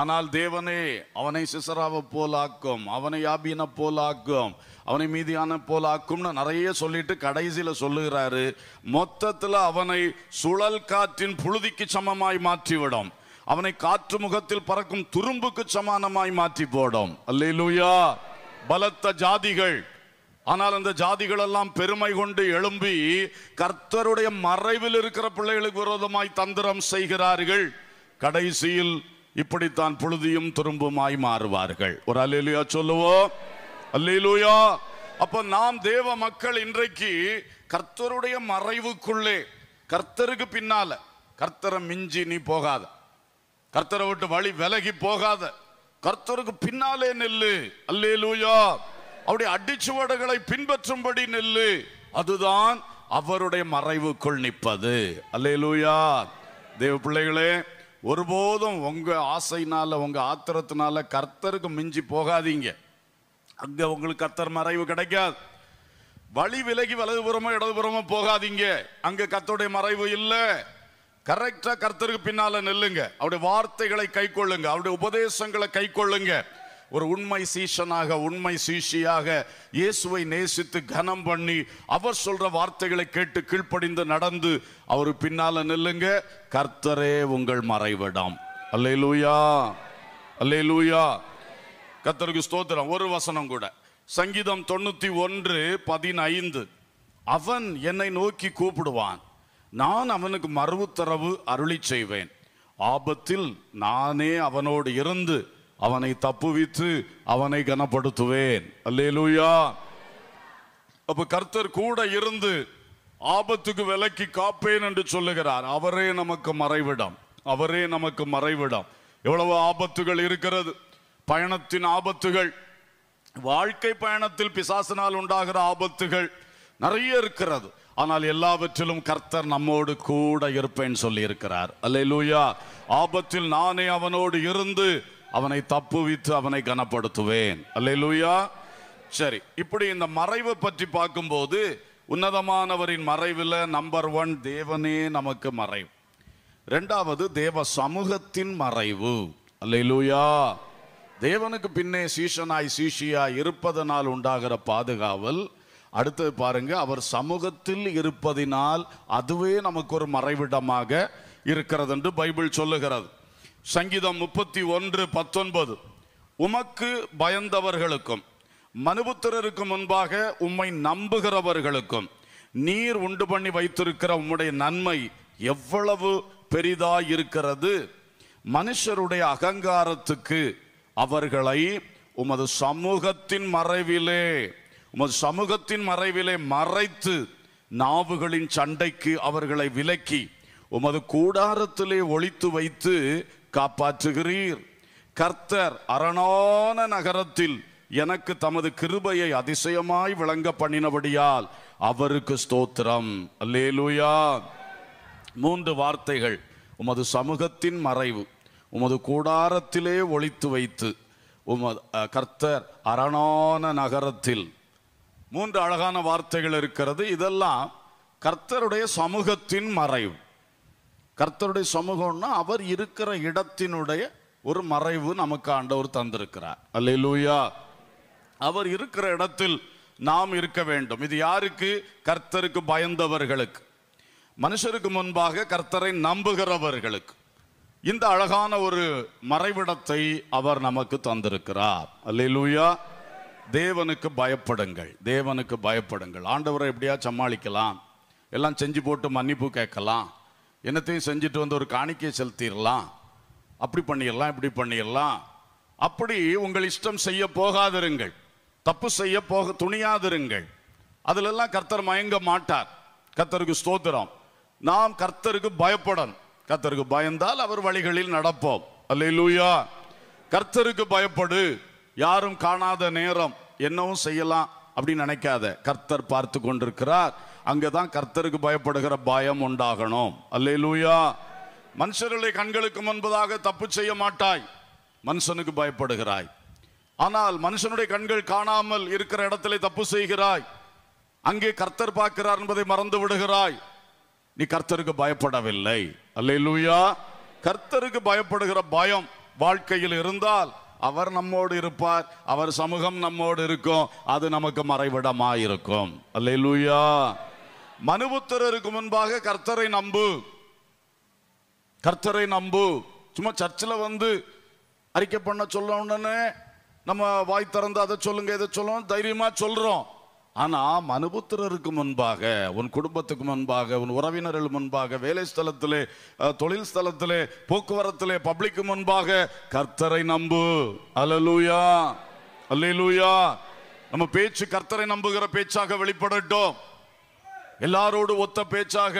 ஆனால் தேவனே அவனை சிசராவை போலாக்கும் அவனை யாபீன போலாக்கும் அவனை மீதியான போலாக்கும்னு நிறைய சொல்லிட்டு கடைசியில் சொல்லுகிறாரு மொத்தத்தில் அவனை சுழல் காற்றின் புழுதிக்கு சமமாய் மாற்றிவிடும் அவனை காற்று முகத்தில் பறக்கும் துரும்புக்கு சமானமாய் மாற்றி போடும் அல்லேலூயா பலத்த ஜாதிகள் ஆனால் அந்த ஜாதிகள் எல்லாம் பெருமை கொண்டு எழும்பி கர்த்தருடைய மறைவில் இருக்கிற பிள்ளைகளுக்கு விரோதமாய் தந்திரம் செய்கிறார்கள் கடைசியில் இப்படித்தான் புழுதியும் துரும்புமாய் மாறுவார்கள் ஒரு அலையிலுயா சொல்லுவோம் அல்லா அப்ப நாம் தேவ மக்கள் இன்றைக்கு கர்த்தருடைய மறைவுக்குள்ளே கர்த்தருக்கு பின்னால கர்த்தரை மிஞ்சி நீ போகாத கர்த்தரை விட்டு வழி விலகி போகாத கர்த்தருக்கு பின்னாலே நெல்லு அல்லேலூயா அவருடைய அடிச்சுவடுகளை பின்பற்றும்படி நெல்லு அதுதான் அவருடைய மறைவுக்குள் நிற்பது அல்லேலூயா தேவ பிள்ளைகளே ஒருபோதும் உங்க ஆசைனால உங்க ஆத்திரத்தினால கர்த்தருக்கு மிஞ்சி போகாதீங்க அங்க உங்களுக்கு கர்த்தர் மறைவு கிடைக்காது வழி விலகி வலதுபுறமோ இடதுபுறமோ போகாதீங்க அங்க கர்த்தருடைய மறைவு இல்லை கரெக்டா கர்த்தருக்கு பின்னால நெல்லுங்க அவருடைய வார்த்தைகளை கை கொள்ளுங்க அவருடைய உபதேசங்களை கை கொள்ளுங்க ஒரு உண்மை சீஷனாக உண்மை சீஷியாக இயேசுவை நேசித்து கனம் பண்ணி அவர் சொல்ற வார்த்தைகளை கேட்டு கீழ்ப்படிந்து நடந்து அவர் பின்னால நில்லுங்க கர்த்தரே உங்கள் மறைவிடம் அல்லே லூயா அல்லே லூயா கர்த்தருக்கு ஸ்தோத்திரம் ஒரு வசனம் கூட சங்கீதம் தொண்ணூத்தி ஒன்று பதினைந்து அவன் என்னை நோக்கி கூப்பிடுவான் நான் அவனுக்கு மறுவுத்தரவு அருளி செய்வேன் ஆபத்தில் நானே அவனோடு இருந்து அவனை தப்புவித்து அவனை கனப்படுத்துவேன் அல்லேலூயா அப்ப கர்த்தர் கூட இருந்து ஆபத்துக்கு விலக்கி காப்பேன் என்று சொல்லுகிறார் அவரே நமக்கு மறைவிடம் அவரே நமக்கு மறைவிடம் எவ்வளவு ஆபத்துகள் இருக்கிறது பயணத்தின் ஆபத்துகள் வாழ்க்கை பயணத்தில் பிசாசினால் உண்டாகிற ஆபத்துகள் நிறைய இருக்கிறது ஆனால் எல்லாவற்றிலும் கர்த்தர் நம்மோடு கூட இருப்பேன் சொல்லி இருக்கிறார் அல்ல லூயா ஆபத்தில் நானே அவனோடு இருந்து அவனை தப்புவித்து அவனை கனப்படுத்துவேன் லூயா சரி இப்படி இந்த மறைவு பற்றி பார்க்கும்போது உன்னதமானவரின் மறைவில் நம்பர் ஒன் தேவனே நமக்கு மறைவு ரெண்டாவது தேவ சமூகத்தின் மறைவு அல்லையா தேவனுக்கு பின்னே சீஷனாய் சீஷியாய் இருப்பதனால் உண்டாகிற பாதுகாவல் அடுத்தது பாருங்க அவர் சமூகத்தில் இருப்பதினால் அதுவே நமக்கு ஒரு மறைவிடமாக இருக்கிறது என்று பைபிள் சொல்லுகிறது சங்கீதம் முப்பத்தி ஒன்று பத்தொன்பது உமக்கு பயந்தவர்களுக்கும் மனுபுத்திரருக்கு முன்பாக உம்மை நம்புகிறவர்களுக்கும் நீர் உண்டு பண்ணி வைத்திருக்கிற உம்முடைய நன்மை எவ்வளவு பெரிதாயிருக்கிறது இருக்கிறது மனுஷருடைய அகங்காரத்துக்கு அவர்களை உமது சமூகத்தின் மறைவிலே உமது சமூகத்தின் மறைவிலே மறைத்து நாவுகளின் சண்டைக்கு அவர்களை விலக்கி உமது கூடாரத்திலே ஒழித்து வைத்து காப்பாற்றுகிறீர் கர்த்தர் அரணான நகரத்தில் எனக்கு தமது கிருபையை அதிசயமாய் விளங்க பண்ணினபடியால் அவருக்கு ஸ்தோத்திரம் அல்லேலூயா மூன்று வார்த்தைகள் உமது சமூகத்தின் மறைவு உமது கூடாரத்திலே ஒழித்து வைத்து உமது கர்த்தர் அரணான நகரத்தில் மூன்று அழகான வார்த்தைகள் இருக்கிறது இதெல்லாம் கர்த்தருடைய சமூகத்தின் மறைவு கர்த்தருடைய சமூகம்னா அவர் இருக்கிற இடத்தினுடைய ஒரு மறைவு நமக்கு ஆண்டவர் தந்திருக்கிறார் அல்லூயா அவர் இருக்கிற இடத்தில் நாம் இருக்க வேண்டும் இது யாருக்கு கர்த்தருக்கு பயந்தவர்களுக்கு மனுஷருக்கு முன்பாக கர்த்தரை நம்புகிறவர்களுக்கு இந்த அழகான ஒரு மறைவிடத்தை அவர் நமக்கு தந்திருக்கிறார் அல்லூயா தேவனுக்கு பயப்படுங்கள் தேவனுக்கு பயப்படுங்கள் ஆண்டவரை எப்படியா சமாளிக்கலாம் எல்லாம் செஞ்சு போட்டு மன்னிப்பு கேட்கலாம் என்னத்தையும் செஞ்சுட்டு வந்து ஒரு காணிக்கை செலுத்திடலாம் அப்படி பண்ணிடலாம் இப்படி பண்ணிடலாம் அப்படி உங்கள் இஷ்டம் செய்ய போகாதிருங்கள் தப்பு செய்ய போக துணியாதிருங்கள் அதிலெல்லாம் கர்த்தர் மயங்க மாட்டார் கர்த்தருக்கு ஸ்தோத்திரம் நாம் கர்த்தருக்கு பயப்படணும் கர்த்தருக்கு பயந்தால் அவர் வழிகளில் நடப்போம் அல்லா கர்த்தருக்கு பயப்படு யாரும் காணாத நேரம் என்னவும் செய்யலாம் அப்படின்னு நினைக்காத கர்த்தர் பார்த்து கொண்டிருக்கிறார் அங்கே தான் கர்த்தருக்கு பயப்படுகிற பயம் உண்டாகணும் அல்லே லூயா மனுஷருடைய கண்களுக்கு முன்பதாக தப்பு செய்ய மாட்டாய் மனுஷனுக்கு பயப்படுகிறாய் ஆனால் மனுஷனுடைய கண்கள் காணாமல் இருக்கிற இடத்துல தப்பு செய்கிறாய் அங்கே கர்த்தர் பார்க்கிறார் என்பதை மறந்து விடுகிறாய் நீ கர்த்தருக்கு பயப்படவில்லை அல்லே லூயா கர்த்தருக்கு பயப்படுகிற பயம் வாழ்க்கையில் இருந்தால் அவர் நம்மோடு இருப்பார் அவர் சமூகம் நம்மோடு இருக்கும் அது நமக்கு மறைவிடமாயிருக்கும் அல்லே லூயா மனுபுத்திரருக்கு முன்பாக கர்த்தரை நம்பு கர்த்தரை நம்பு சும்மா சர்ச்சில் வந்து அறிக்கை பண்ண சொல்ல உடனே நம்ம வாய் திறந்து அதை சொல்லுங்க இதை சொல்லுவோம் தைரியமாக சொல்கிறோம் ஆனால் மனுபுத்திரருக்கு முன்பாக உன் குடும்பத்துக்கு முன்பாக உன் உறவினர்கள் முன்பாக வேலை ஸ்தலத்திலே தொழில் ஸ்தலத்திலே போக்குவரத்தில் பப்ளிக்கு முன்பாக கர்த்தரை நம்பு அலலூயா அல்லூயா நம்ம பேச்சு கர்த்தரை நம்புகிற பேச்சாக வெளிப்படட்டும் எல்லாரோடு ஒத்த பேச்சாக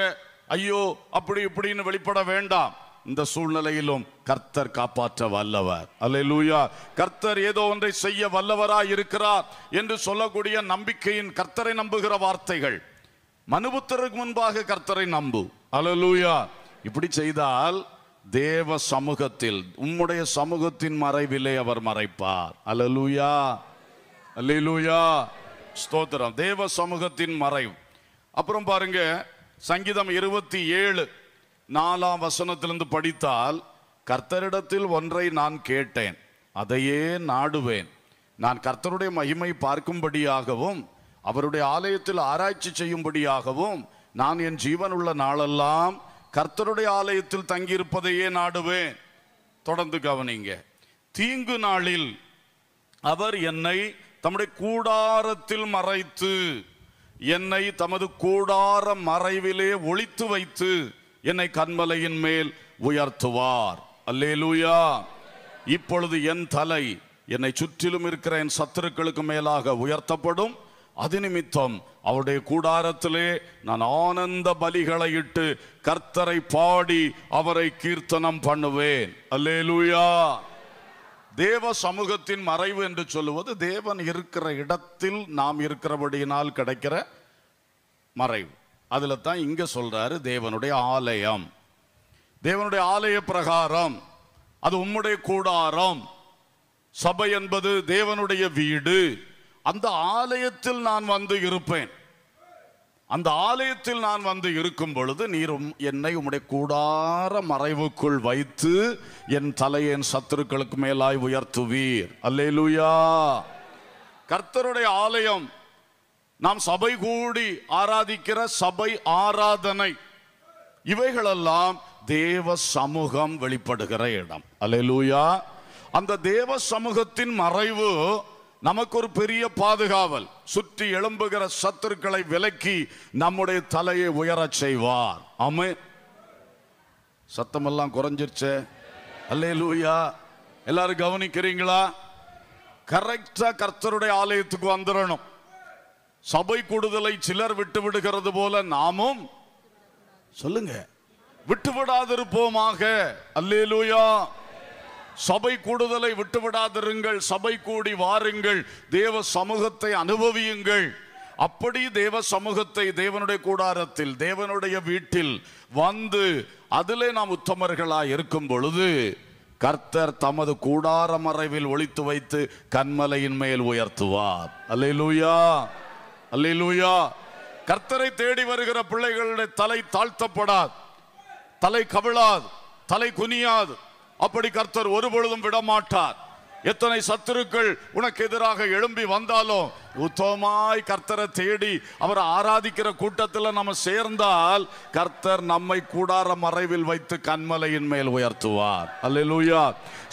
ஐயோ அப்படி இப்படின்னு வெளிப்பட வேண்டாம் இந்த சூழ்நிலையிலும் கர்த்தர் காப்பாற்ற வல்லவர் அல்லா கர்த்தர் ஏதோ ஒன்றை செய்ய வல்லவராய் இருக்கிறார் என்று சொல்லக்கூடிய நம்பிக்கையின் கர்த்தரை நம்புகிற வார்த்தைகள் மனுபுத்தருக்கு முன்பாக கர்த்தரை நம்பு அலலூயா இப்படி செய்தால் தேவ சமூகத்தில் உம்முடைய சமூகத்தின் மறைவிலே அவர் மறைப்பார் அலலூயா அல்லூயா ஸ்தோத்திரம் தேவ சமூகத்தின் மறைவு அப்புறம் பாருங்க சங்கீதம் இருபத்தி ஏழு நாலாம் வசனத்திலிருந்து படித்தால் கர்த்தரிடத்தில் ஒன்றை நான் கேட்டேன் அதையே நாடுவேன் நான் கர்த்தருடைய மகிமை பார்க்கும்படியாகவும் அவருடைய ஆலயத்தில் ஆராய்ச்சி செய்யும்படியாகவும் நான் என் ஜீவனுள்ள நாளெல்லாம் கர்த்தருடைய ஆலயத்தில் தங்கியிருப்பதையே நாடுவேன் தொடர்ந்து கவனிங்க தீங்கு நாளில் அவர் என்னை தம்முடைய கூடாரத்தில் மறைத்து என்னை தமது கூடார மறைவிலே ஒழித்து வைத்து என்னை கண்மலையின் மேல் உயர்த்துவார் அல்லேலூயா இப்பொழுது என் தலை என்னை சுற்றிலும் இருக்கிற என் சத்துருக்களுக்கு மேலாக உயர்த்தப்படும் அது நிமித்தம் அவருடைய கூடாரத்திலே நான் ஆனந்த பலிகளை இட்டு கர்த்தரை பாடி அவரை கீர்த்தனம் பண்ணுவேன் அல்லேலூயா தேவ சமூகத்தின் மறைவு என்று சொல்லுவது தேவன் இருக்கிற இடத்தில் நாம் இருக்கிறபடியினால் கிடைக்கிற மறைவு அதில் தான் இங்கே சொல்கிறாரு தேவனுடைய ஆலயம் தேவனுடைய ஆலய பிரகாரம் அது உம்முடைய கூடாரம் சபை என்பது தேவனுடைய வீடு அந்த ஆலயத்தில் நான் வந்து இருப்பேன் அந்த ஆலயத்தில் நான் வந்து இருக்கும் பொழுது நீர் என்னை உம்முடைய கூடார மறைவுக்குள் வைத்து என் தலையின் சத்துருக்களுக்கு மேலாய் உயர்த்துவீர் அல்லே லூயா கர்த்தருடைய ஆலயம் நாம் சபை கூடி ஆராதிக்கிற சபை ஆராதனை இவைகளெல்லாம் தேவ சமூகம் வெளிப்படுகிற இடம் அல்லே லூயா அந்த தேவ சமூகத்தின் மறைவு நமக்கு ஒரு பெரிய பாதுகாவல் சுற்றி எழும்புகிற சத்துருக்களை விலக்கி நம்முடைய தலையை உயரச் செய்வார் அமை சத்தமெல்லாம் குறைஞ்சிருச்சே அல்லே லூயா எல்லாரும் கவனிக்கிறீங்களா கரெக்டா கர்த்தருடைய ஆலயத்துக்கு வந்துடணும் சபை கூடுதலை சிலர் விட்டு விடுகிறது போல நாமும் சொல்லுங்க விட்டு அல்லே அல்லேலூயா சபை கூடுதலை விட்டுவிடாதிருங்கள் சபை கூடி வாருங்கள் தேவ சமூகத்தை அனுபவியுங்கள் அப்படி தேவ சமூகத்தை தேவனுடைய கூடாரத்தில் தேவனுடைய வீட்டில் வந்து அதிலே நாம் உத்தமர்களாய் இருக்கும் பொழுது கர்த்தர் தமது கூடார மறைவில் ஒழித்து வைத்து கண்மலையின் மேல் உயர்த்துவார் அல்லூயா லூயா கர்த்தரை தேடி வருகிற பிள்ளைகளுடைய தலை தாழ்த்தப்படாது தலை கவிழாது தலை குனியாது அப்படி கர்த்தர் ஒருபொழுதும் விடமாட்டார் எத்தனை சத்துருக்கள் உனக்கு எதிராக எழும்பி வந்தாலும் உத்தமாய் கர்த்தரை தேடி அவரை ஆராதிக்கிற கூட்டத்தில் நம்ம சேர்ந்தால் கர்த்தர் நம்மை கூடார மறைவில் வைத்து கண்மலையின் மேல் உயர்த்துவார் அலிலூயா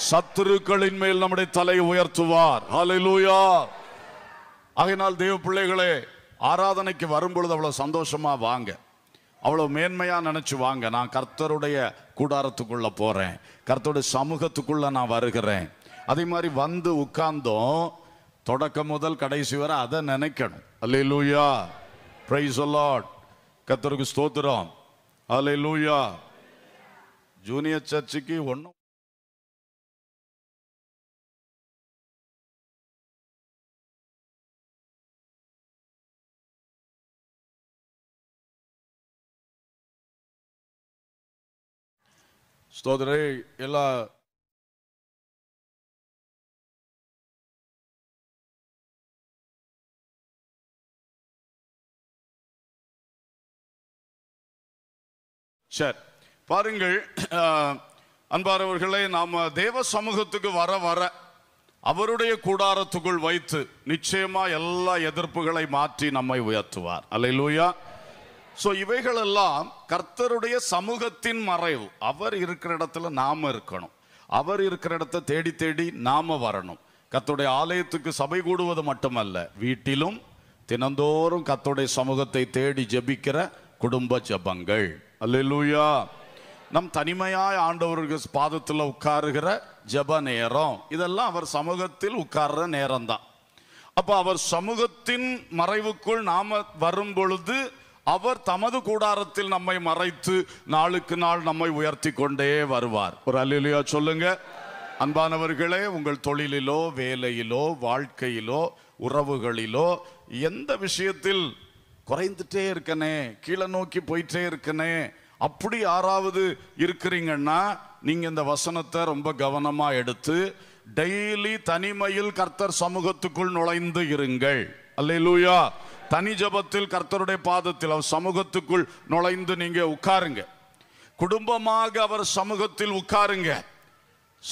சத்துருக்களின் மேல் நம்முடைய தலையை உயர்த்துவார் அலிலூயா ஆகினால் தெய்வ பிள்ளைகளே ஆராதனைக்கு வரும்பொழுது அவ்வளோ சந்தோஷமாக வாங்க அவ்வளோ மேன்மையாக நினச்சி வாங்க நான் கர்த்தருடைய கூடாரத்துக்குள்ள போறேன் கர்த்தோட சமூகத்துக்குள்ள நான் வருகிறேன் அதே மாதிரி வந்து உட்கார்ந்தோம் தொடக்கம் முதல் கடைசி வரை அதை நினைக்கணும் அல்ல லூயா ப்ரைஸ் கத்தருக்கு ஸ்தோத்திரம் அல்ல லூயா ஜூனியர் சர்ச்சுக்கு ஒன்றும் ஸ்தோதரை எல்லா சரி பாருங்கள் அன்பாரவர்களே நாம் தேவ சமூகத்துக்கு வர வர அவருடைய கூடாரத்துக்குள் வைத்து நிச்சயமா எல்லா எதிர்ப்புகளை மாற்றி நம்மை உயர்த்துவார் லூயா ஸோ இவைகளெல்லாம் கர்த்தருடைய சமூகத்தின் மறைவு அவர் இருக்கிற இடத்துல நாம் இருக்கணும் அவர் இருக்கிற இடத்த தேடி தேடி நாம வரணும் கத்துடைய ஆலயத்துக்கு சபை கூடுவது மட்டுமல்ல வீட்டிலும் தினந்தோறும் கத்துடைய சமூகத்தை தேடி ஜெபிக்கிற குடும்ப ஜபங்கள் அல்லூயா நம் தனிமையாய் ஆண்டவருக்கு பாதத்தில் உட்காருகிற ஜப நேரம் இதெல்லாம் அவர் சமூகத்தில் உட்கார்ற நேரம்தான் அப்போ அவர் சமூகத்தின் மறைவுக்குள் நாம வரும் பொழுது அவர் தமது கூடாரத்தில் நம்மை மறைத்து நாளுக்கு நாள் நம்மை உயர்த்தி கொண்டே வருவார் ஒரு அல்லா சொல்லுங்க அன்பானவர்களே உங்கள் தொழிலிலோ வேலையிலோ வாழ்க்கையிலோ உறவுகளிலோ எந்த விஷயத்தில் குறைந்துட்டே இருக்கனே கீழே நோக்கி போயிட்டே இருக்கனே அப்படி யாராவது இருக்கிறீங்கன்னா நீங்க இந்த வசனத்தை ரொம்ப கவனமா எடுத்து டெய்லி தனிமையில் கர்த்தர் சமூகத்துக்குள் நுழைந்து இருங்கள் அல்லையா தனி ஜபத்தில் கர்த்தருடைய பாதத்தில் அவர் சமூகத்துக்குள் நுழைந்து நீங்க உட்காருங்க குடும்பமாக அவர் சமூகத்தில் உட்காருங்க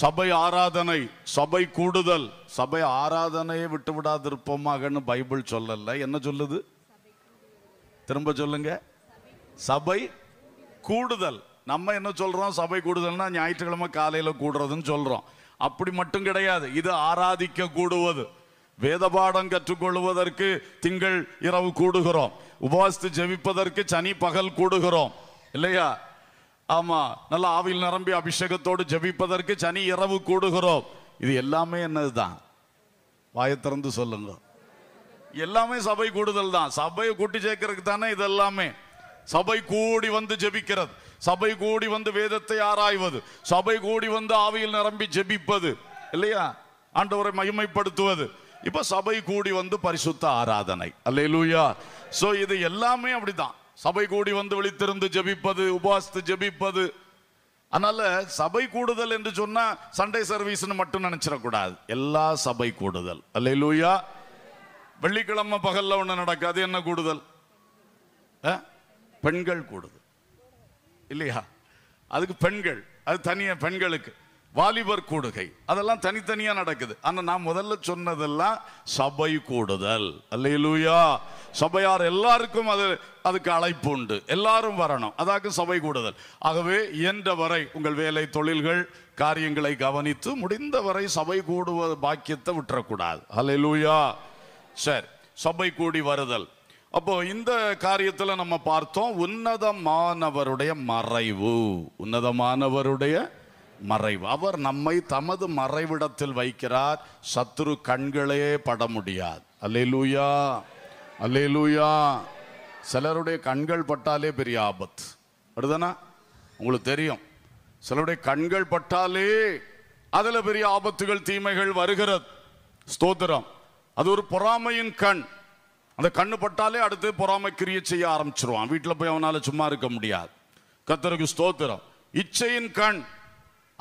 சபை ஆராதனை சபை கூடுதல் சபை ஆராதனையை விட்டு விடாதிருப்போமாகன்னு பைபிள் சொல்லல என்ன சொல்லுது திரும்ப சொல்லுங்க சபை கூடுதல் நம்ம என்ன சொல்றோம் சபை கூடுதல்னா ஞாயிற்றுக்கிழமை காலையில் கூடுறதுன்னு சொல்றோம் அப்படி மட்டும் கிடையாது இது ஆராதிக்க கூடுவது வேத பாடம் கற்றுக்கொள்வதற்கு திங்கள் இரவு கூடுகிறோம் உபவாசித்து ஜெபிப்பதற்கு சனி பகல் கூடுகிறோம் இல்லையா ஆமா நல்ல ஆவியில் நிரம்பி அபிஷேகத்தோடு ஜெபிப்பதற்கு சனி இரவு கூடுகிறோம் இது எல்லாமே என்னதுதான் வாயத்திறந்து சொல்லுங்க எல்லாமே சபை கூடுதல் தான் சபையை கூட்டி சேர்க்கறதுக்கு தானே இது எல்லாமே சபை கூடி வந்து ஜெபிக்கிறது சபை கூடி வந்து வேதத்தை ஆராய்வது சபை கூடி வந்து ஆவியில் நிரம்பி ஜெபிப்பது இல்லையா ஆண்டவரை மகிமைப்படுத்துவது இப்போ சபை கூடி வந்து பரிசுத்த ஆராதனை அல்லையிலூயா ஸோ இது எல்லாமே அப்படிதான் சபை கூடி வந்து விழித்திருந்து ஜபிப்பது உபாசித்து ஜபிப்பது அதனால சபை கூடுதல் என்று சொன்னா சண்டே சர்வீஸ்னு மட்டும் நினைச்சிடக்கூடாது எல்லா சபை கூடுதல் அல்லையிலூயா வெள்ளிக்கிழமை பகல்ல ஒன்று நடக்காது என்ன கூடுதல் பெண்கள் கூடுதல் இல்லையா அதுக்கு பெண்கள் அது தனியாக பெண்களுக்கு வாலிபர் கூடுகை அதெல்லாம் தனித்தனியாக நடக்குது ஆனால் நான் முதல்ல சொன்னதெல்லாம் சபை கூடுதல் அல்லையிலூயா சபையார் எல்லாருக்கும் அது அதுக்கு அழைப்பு உண்டு எல்லாரும் வரணும் அதாக்கு சபை கூடுதல் ஆகவே இயன்ற வரை உங்கள் வேலை தொழில்கள் காரியங்களை கவனித்து முடிந்த வரை சபை கூடுவது பாக்கியத்தை விட்டுறக்கூடாது அல்லையிலூயா சரி சபை கூடி வருதல் அப்போ இந்த காரியத்தில் நம்ம பார்த்தோம் உன்னதமானவருடைய மறைவு உன்னதமானவருடைய மறைவு அவர் நம்மை தமது மறைவிடத்தில் வைக்கிறார் சத்ரு கண்களே பட முடியாது அல்லே லூயா அல்லே லூயா சிலருடைய கண்கள் பட்டாலே பெரிய ஆபத்து வருதானா உங்களுக்கு தெரியும் சிலருடைய கண்கள் பட்டாலே அதில் பெரிய ஆபத்துகள் தீமைகள் வருகிறது ஸ்தோத்திரம் அது ஒரு பொறாமையின் கண் அந்த கண்ணு பட்டாலே அடுத்து பொறாமை கிரியை செய்ய ஆரம்பிச்சிருவான் வீட்டில் போய் அவனால் சும்மா இருக்க முடியாது கத்தருக்கு ஸ்தோத்திரம் இச்சையின் கண்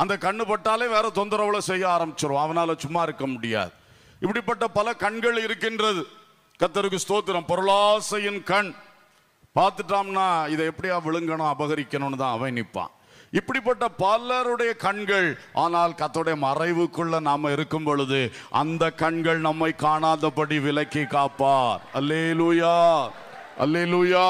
அந்த கண்ணு பட்டாலே வேற தொந்தரவுல செய்ய ஆரம்பிச்சிடும் அவனால் சும்மா இருக்க முடியாது இப்படிப்பட்ட பல கண்கள் இருக்கின்றது கத்தருக்கு ஸ்தோத்திரம் பொருளாசையின் கண் பார்த்துட்டோம்னா இதை எப்படியா விழுங்கணும் அபகரிக்கணும்னு தான் அவன் நிற்பான் இப்படிப்பட்ட பலருடைய கண்கள் ஆனால் கத்தோடைய மறைவுக்குள்ள நாம இருக்கும் பொழுது அந்த கண்கள் நம்மை காணாதபடி விலக்கி காப்பார் அல்லே லூயா அல்லே லூயா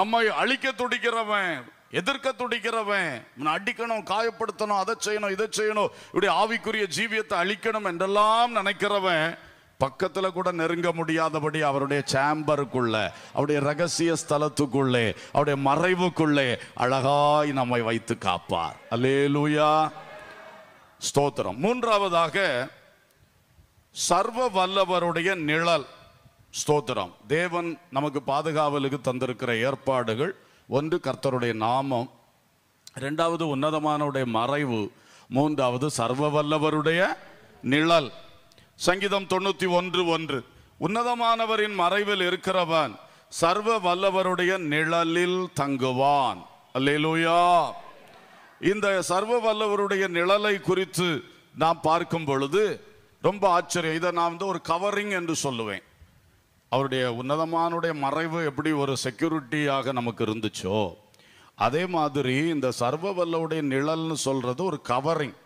நம்மை அழிக்க துடிக்கிறவன் எதிர்க்க துடிக்கிறவன் அடிக்கணும் காயப்படுத்தணும் அதை செய்யணும் இதை செய்யணும் இப்படி ஆவிக்குரிய ஜீவியத்தை அழிக்கணும் என்றெல்லாம் நினைக்கிறவன் பக்கத்தில் கூட நெருங்க முடியாதபடி அவருடைய சேம்பருக்குள்ளே அவருடைய ரகசிய ஸ்தலத்துக்குள்ளே அவருடைய மறைவுக்குள்ளே அழகாய் நம்மை வைத்து காப்பார் அலேலூயா ஸ்தோத்திரம் மூன்றாவதாக சர்வ வல்லவருடைய நிழல் ஸ்தோத்திரம் தேவன் நமக்கு பாதுகாவலுக்கு தந்திருக்கிற ஏற்பாடுகள் ஒன்று கர்த்தருடைய நாமம் ரெண்டாவது உன்னதமானவுடைய மறைவு மூன்றாவது சர்வ வல்லவருடைய நிழல் சங்கீதம் தொண்ணூற்றி ஒன்று ஒன்று உன்னதமானவரின் மறைவில் இருக்கிறவன் சர்வ வல்லவருடைய நிழலில் தங்குவான் அல்லேலூயா இந்த சர்வ வல்லவருடைய நிழலை குறித்து நாம் பார்க்கும் பொழுது ரொம்ப ஆச்சரியம் இதை நான் வந்து ஒரு கவரிங் என்று சொல்லுவேன் அவருடைய உன்னதமானுடைய மறைவு எப்படி ஒரு செக்யூரிட்டியாக நமக்கு இருந்துச்சோ அதே மாதிரி இந்த சர்வ வல்லவுடைய நிழல்னு சொல்கிறது ஒரு கவரிங்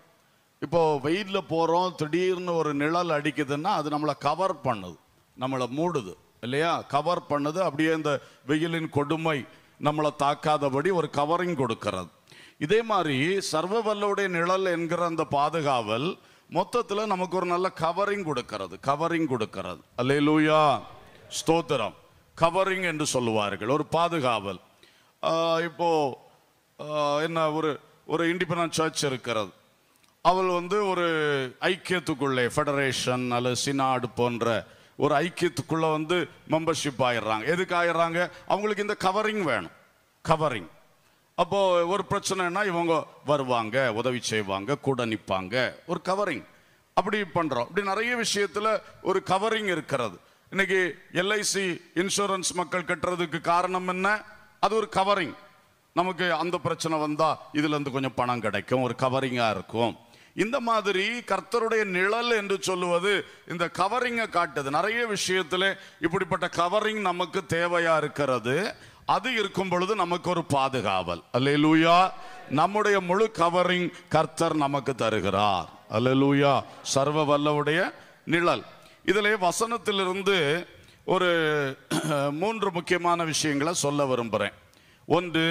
இப்போது வெயிலில் போகிறோம் திடீர்னு ஒரு நிழல் அடிக்குதுன்னா அது நம்மளை கவர் பண்ணுது நம்மளை மூடுது இல்லையா கவர் பண்ணுது அப்படியே இந்த வெயிலின் கொடுமை நம்மளை தாக்காதபடி ஒரு கவரிங் கொடுக்கறது இதே மாதிரி சர்வ வல்லவுடைய நிழல் என்கிற அந்த பாதுகாவல் மொத்தத்தில் நமக்கு ஒரு நல்ல கவரிங் கொடுக்கறது கவரிங் கொடுக்கறது லூயா ஸ்தோத்திரம் கவரிங் என்று சொல்லுவார்கள் ஒரு பாதுகாவல் இப்போ என்ன ஒரு ஒரு இண்டிபெண்டன்ட் சர்ச் இருக்கிறது அவள் வந்து ஒரு ஐக்கியத்துக்குள்ளே ஃபெடரேஷன் அல்லது சினாடு போன்ற ஒரு ஐக்கியத்துக்குள்ளே வந்து மெம்பர்ஷிப் ஆயிடுறாங்க எதுக்கு ஆயிடுறாங்க அவங்களுக்கு இந்த கவரிங் வேணும் கவரிங் அப்போது ஒரு பிரச்சனைனா இவங்க வருவாங்க உதவி செய்வாங்க கூட நிற்பாங்க ஒரு கவரிங் அப்படி பண்ணுறோம் அப்படி நிறைய விஷயத்தில் ஒரு கவரிங் இருக்கிறது இன்னைக்கு எல்ஐசி இன்சூரன்ஸ் மக்கள் கட்டுறதுக்கு காரணம் என்ன அது ஒரு கவரிங் நமக்கு அந்த பிரச்சனை வந்தால் இதுலேருந்து கொஞ்சம் பணம் கிடைக்கும் ஒரு கவரிங்காக இருக்கும் இந்த மாதிரி கர்த்தருடைய நிழல் என்று சொல்லுவது இந்த கவரிங்கை காட்டுது நிறைய விஷயத்தில் இப்படிப்பட்ட கவரிங் நமக்கு தேவையா இருக்கிறது அது இருக்கும் பொழுது நமக்கு ஒரு பாதுகாவல் அல்லூயா நம்முடைய முழு கவரிங் கர்த்தர் நமக்கு தருகிறார் அல்லூயா சர்வ வல்லவுடைய நிழல் இதிலே வசனத்திலிருந்து ஒரு மூன்று முக்கியமான விஷயங்களை சொல்ல விரும்புகிறேன் ஒன்று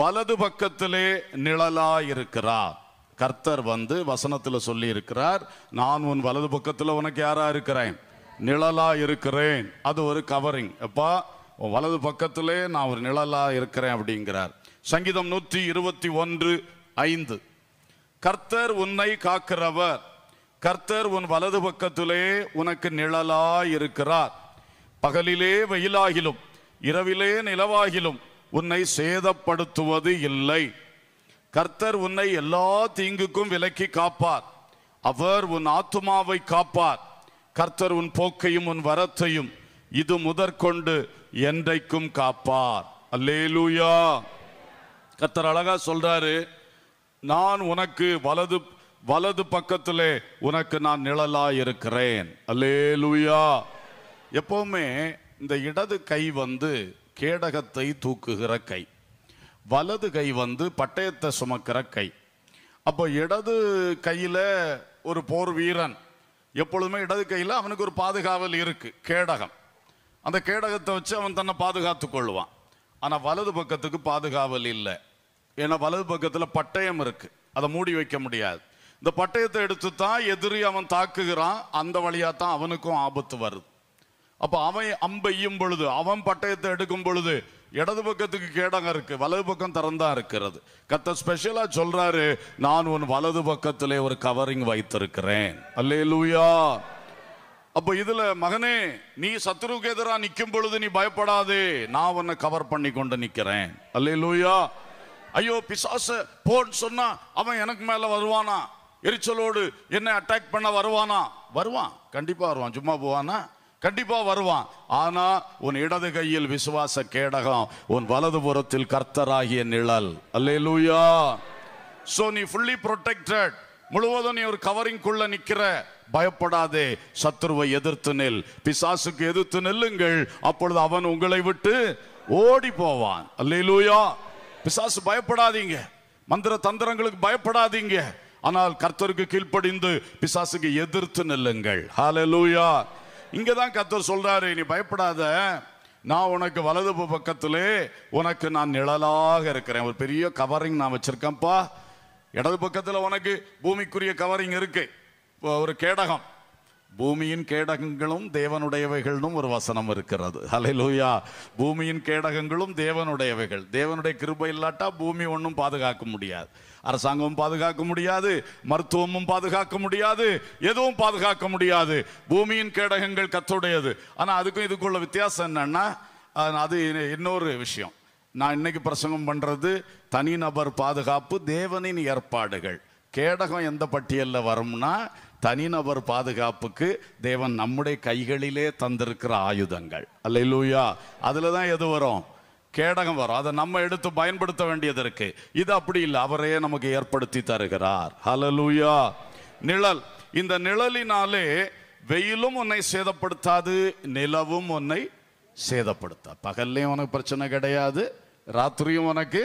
வலது பக்கத்திலே நிழலாயிருக்கிறார் கர்த்தர் வந்து வசனத்தில் சொல்லி இருக்கிறார் நான் உன் வலது பக்கத்தில் உனக்கு யாராக இருக்கிறேன் நிழலாக இருக்கிறேன் அது ஒரு கவரிங் எப்பா வலது பக்கத்திலே நான் ஒரு நிழலாக இருக்கிறேன் அப்படிங்கிறார் சங்கீதம் நூற்றி இருபத்தி ஒன்று ஐந்து கர்த்தர் உன்னை காக்கிறவர் கர்த்தர் உன் வலது பக்கத்திலே உனக்கு நிழலாயிருக்கிறார் பகலிலே வெயிலாகிலும் இரவிலே நிலவாகிலும் உன்னை சேதப்படுத்துவது இல்லை கர்த்தர் உன்னை எல்லா தீங்குக்கும் விலக்கி காப்பார் அவர் உன் ஆத்துமாவை காப்பார் கர்த்தர் உன் போக்கையும் உன் வரத்தையும் இது முதற்கொண்டு என்றைக்கும் காப்பார் அல்லேலூயா கர்த்தர் அழகா சொல்றாரு நான் உனக்கு வலது வலது பக்கத்திலே உனக்கு நான் நிழலா இருக்கிறேன் அல்லே லூயா எப்பவுமே இந்த இடது கை வந்து கேடகத்தை தூக்குகிற கை வலது கை வந்து பட்டயத்தை சுமக்கிற கை அப்போ இடது கையில் ஒரு போர் வீரன் எப்பொழுதுமே இடது கையில் அவனுக்கு ஒரு பாதுகாவல் இருக்கு கேடகம் அந்த கேடகத்தை வச்சு அவன் தன்னை பாதுகாத்து கொள்வான் ஆனால் வலது பக்கத்துக்கு பாதுகாவல் இல்லை ஏன்னா வலது பக்கத்தில் பட்டயம் இருக்குது அதை மூடி வைக்க முடியாது இந்த பட்டயத்தை எடுத்து தான் எதிரி அவன் தாக்குகிறான் அந்த வழியாக தான் அவனுக்கும் ஆபத்து வருது அப்போ அவன் அம்பெய்யும் பொழுது அவன் பட்டயத்தை எடுக்கும் பொழுது இடது பக்கத்துக்கு கேடகம் இருக்கு வலது பக்கம் திறந்தா இருக்கிறது கத்த ஸ்பெஷலா சொல்றாரு நான் உன் வலது பக்கத்திலே ஒரு கவரிங் வைத்திருக்கிறேன் அல்லே லூயா அப்போ இதுல மகனே நீ சத்ருவுக்கு எதிராக நிற்கும் பொழுது நீ பயப்படாதே நான் உன்னை கவர் பண்ணி கொண்டு நிற்கிறேன் அல்லே லூயா ஐயோ பிசாச போன்னு சொன்னா அவன் எனக்கு மேல வருவானா எரிச்சலோடு என்ன அட்டாக் பண்ண வருவானா வருவான் கண்டிப்பாக வருவான் சும்மா போவானா கண்டிப்பாக வருவான் ஆனா உன் இடது கையில் விசுவாச கேடகம் உன் வலது புறத்தில் கர்த்தராகிய நிழல் அல்லே லூயா ஸோ நீ ஃபுல்லி ப்ரொடெக்டட் முழுவதும் நீ ஒரு குள்ள நிற்கிற பயப்படாதே சத்ருவை எதிர்த்து நெல் பிசாசுக்கு எதிர்த்து நெல்லுங்கள் அப்பொழுது அவன் உங்களை விட்டு ஓடி போவான் அல்லே லூயா பிசாசு பயப்படாதீங்க மந்திர தந்திரங்களுக்கு பயப்படாதீங்க ஆனால் கர்த்தருக்கு கீழ்ப்படிந்து பிசாசுக்கு எதிர்த்து நில்லுங்கள் ஹாலலூயா இங்க தான் கர்த்தர் சொல்றாரு நீ பயப்படாத நான் உனக்கு வலது பக்கத்திலே உனக்கு நான் நிழலாக இருக்கிறேன் ஒரு பெரிய கவரிங் நான் வச்சிருக்கேன்ப்பா இடது பக்கத்தில் உனக்கு பூமிக்குரிய கவரிங் இருக்கு ஒரு கேடகம் பூமியின் கேடகங்களும் தேவனுடையவைகளும் ஒரு வசனம் இருக்கிறது ஹலெலூயா பூமியின் கேடகங்களும் தேவனுடையவைகள் தேவனுடைய கிருபை இல்லாட்டா பூமி ஒன்றும் பாதுகாக்க முடியாது அரசாங்கமும் பாதுகாக்க முடியாது மருத்துவமும் பாதுகாக்க முடியாது எதுவும் பாதுகாக்க முடியாது பூமியின் கேடகங்கள் கத்துடையது ஆனால் அதுக்கும் இதுக்குள்ள வித்தியாசம் என்னன்னா அது இன்னொரு விஷயம் நான் இன்னைக்கு பிரசங்கம் பண்ணுறது தனிநபர் பாதுகாப்பு தேவனின் ஏற்பாடுகள் கேடகம் எந்த பட்டியலில் வரும்னா தனிநபர் பாதுகாப்புக்கு தேவன் நம்முடைய கைகளிலே தந்திருக்கிற ஆயுதங்கள் அல்ல லூயா அதில் தான் எது வரும் கேடகம் வரும் அதை நம்ம எடுத்து பயன்படுத்த வேண்டியது இருக்கு இது அப்படி இல்லை அவரே நமக்கு ஏற்படுத்தி தருகிறார் ஹலலூயா நிழல் இந்த நிழலினாலே வெயிலும் உன்னை சேதப்படுத்தாது நிலவும் உன்னை சேதப்படுத்தா பகல்லையும் உனக்கு பிரச்சனை கிடையாது ராத்திரியும் உனக்கு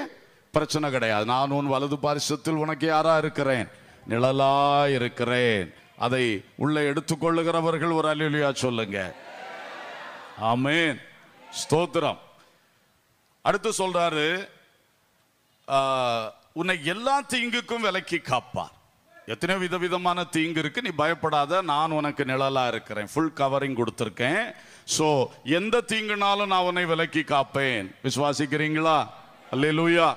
பிரச்சனை கிடையாது நான் உன் வலது பாரிசத்தில் உனக்கு யாரா இருக்கிறேன் நிழலா இருக்கிறேன் அதை உள்ளே எடுத்துக்கொள்ளுகிறவர்கள் ஒரு அலுவலியா சொல்லுங்க ஆமேன் ஸ்தோத்திரம் அடுத்து சொல்றாரு உன்னை எல்லா தீங்குக்கும் விலக்கி காப்பார் எத்தனையோ விதவிதமான தீங்கு இருக்கு நீ பயப்படாத நான் உனக்கு நிழலா இருக்கிறேன் ஃபுல் கவரிங் கொடுத்துருக்கேன் ஸோ எந்த தீங்குனாலும் நான் உன்னை விலக்கி காப்பேன் விசுவாசிக்கிறீங்களா அல்ல லூயா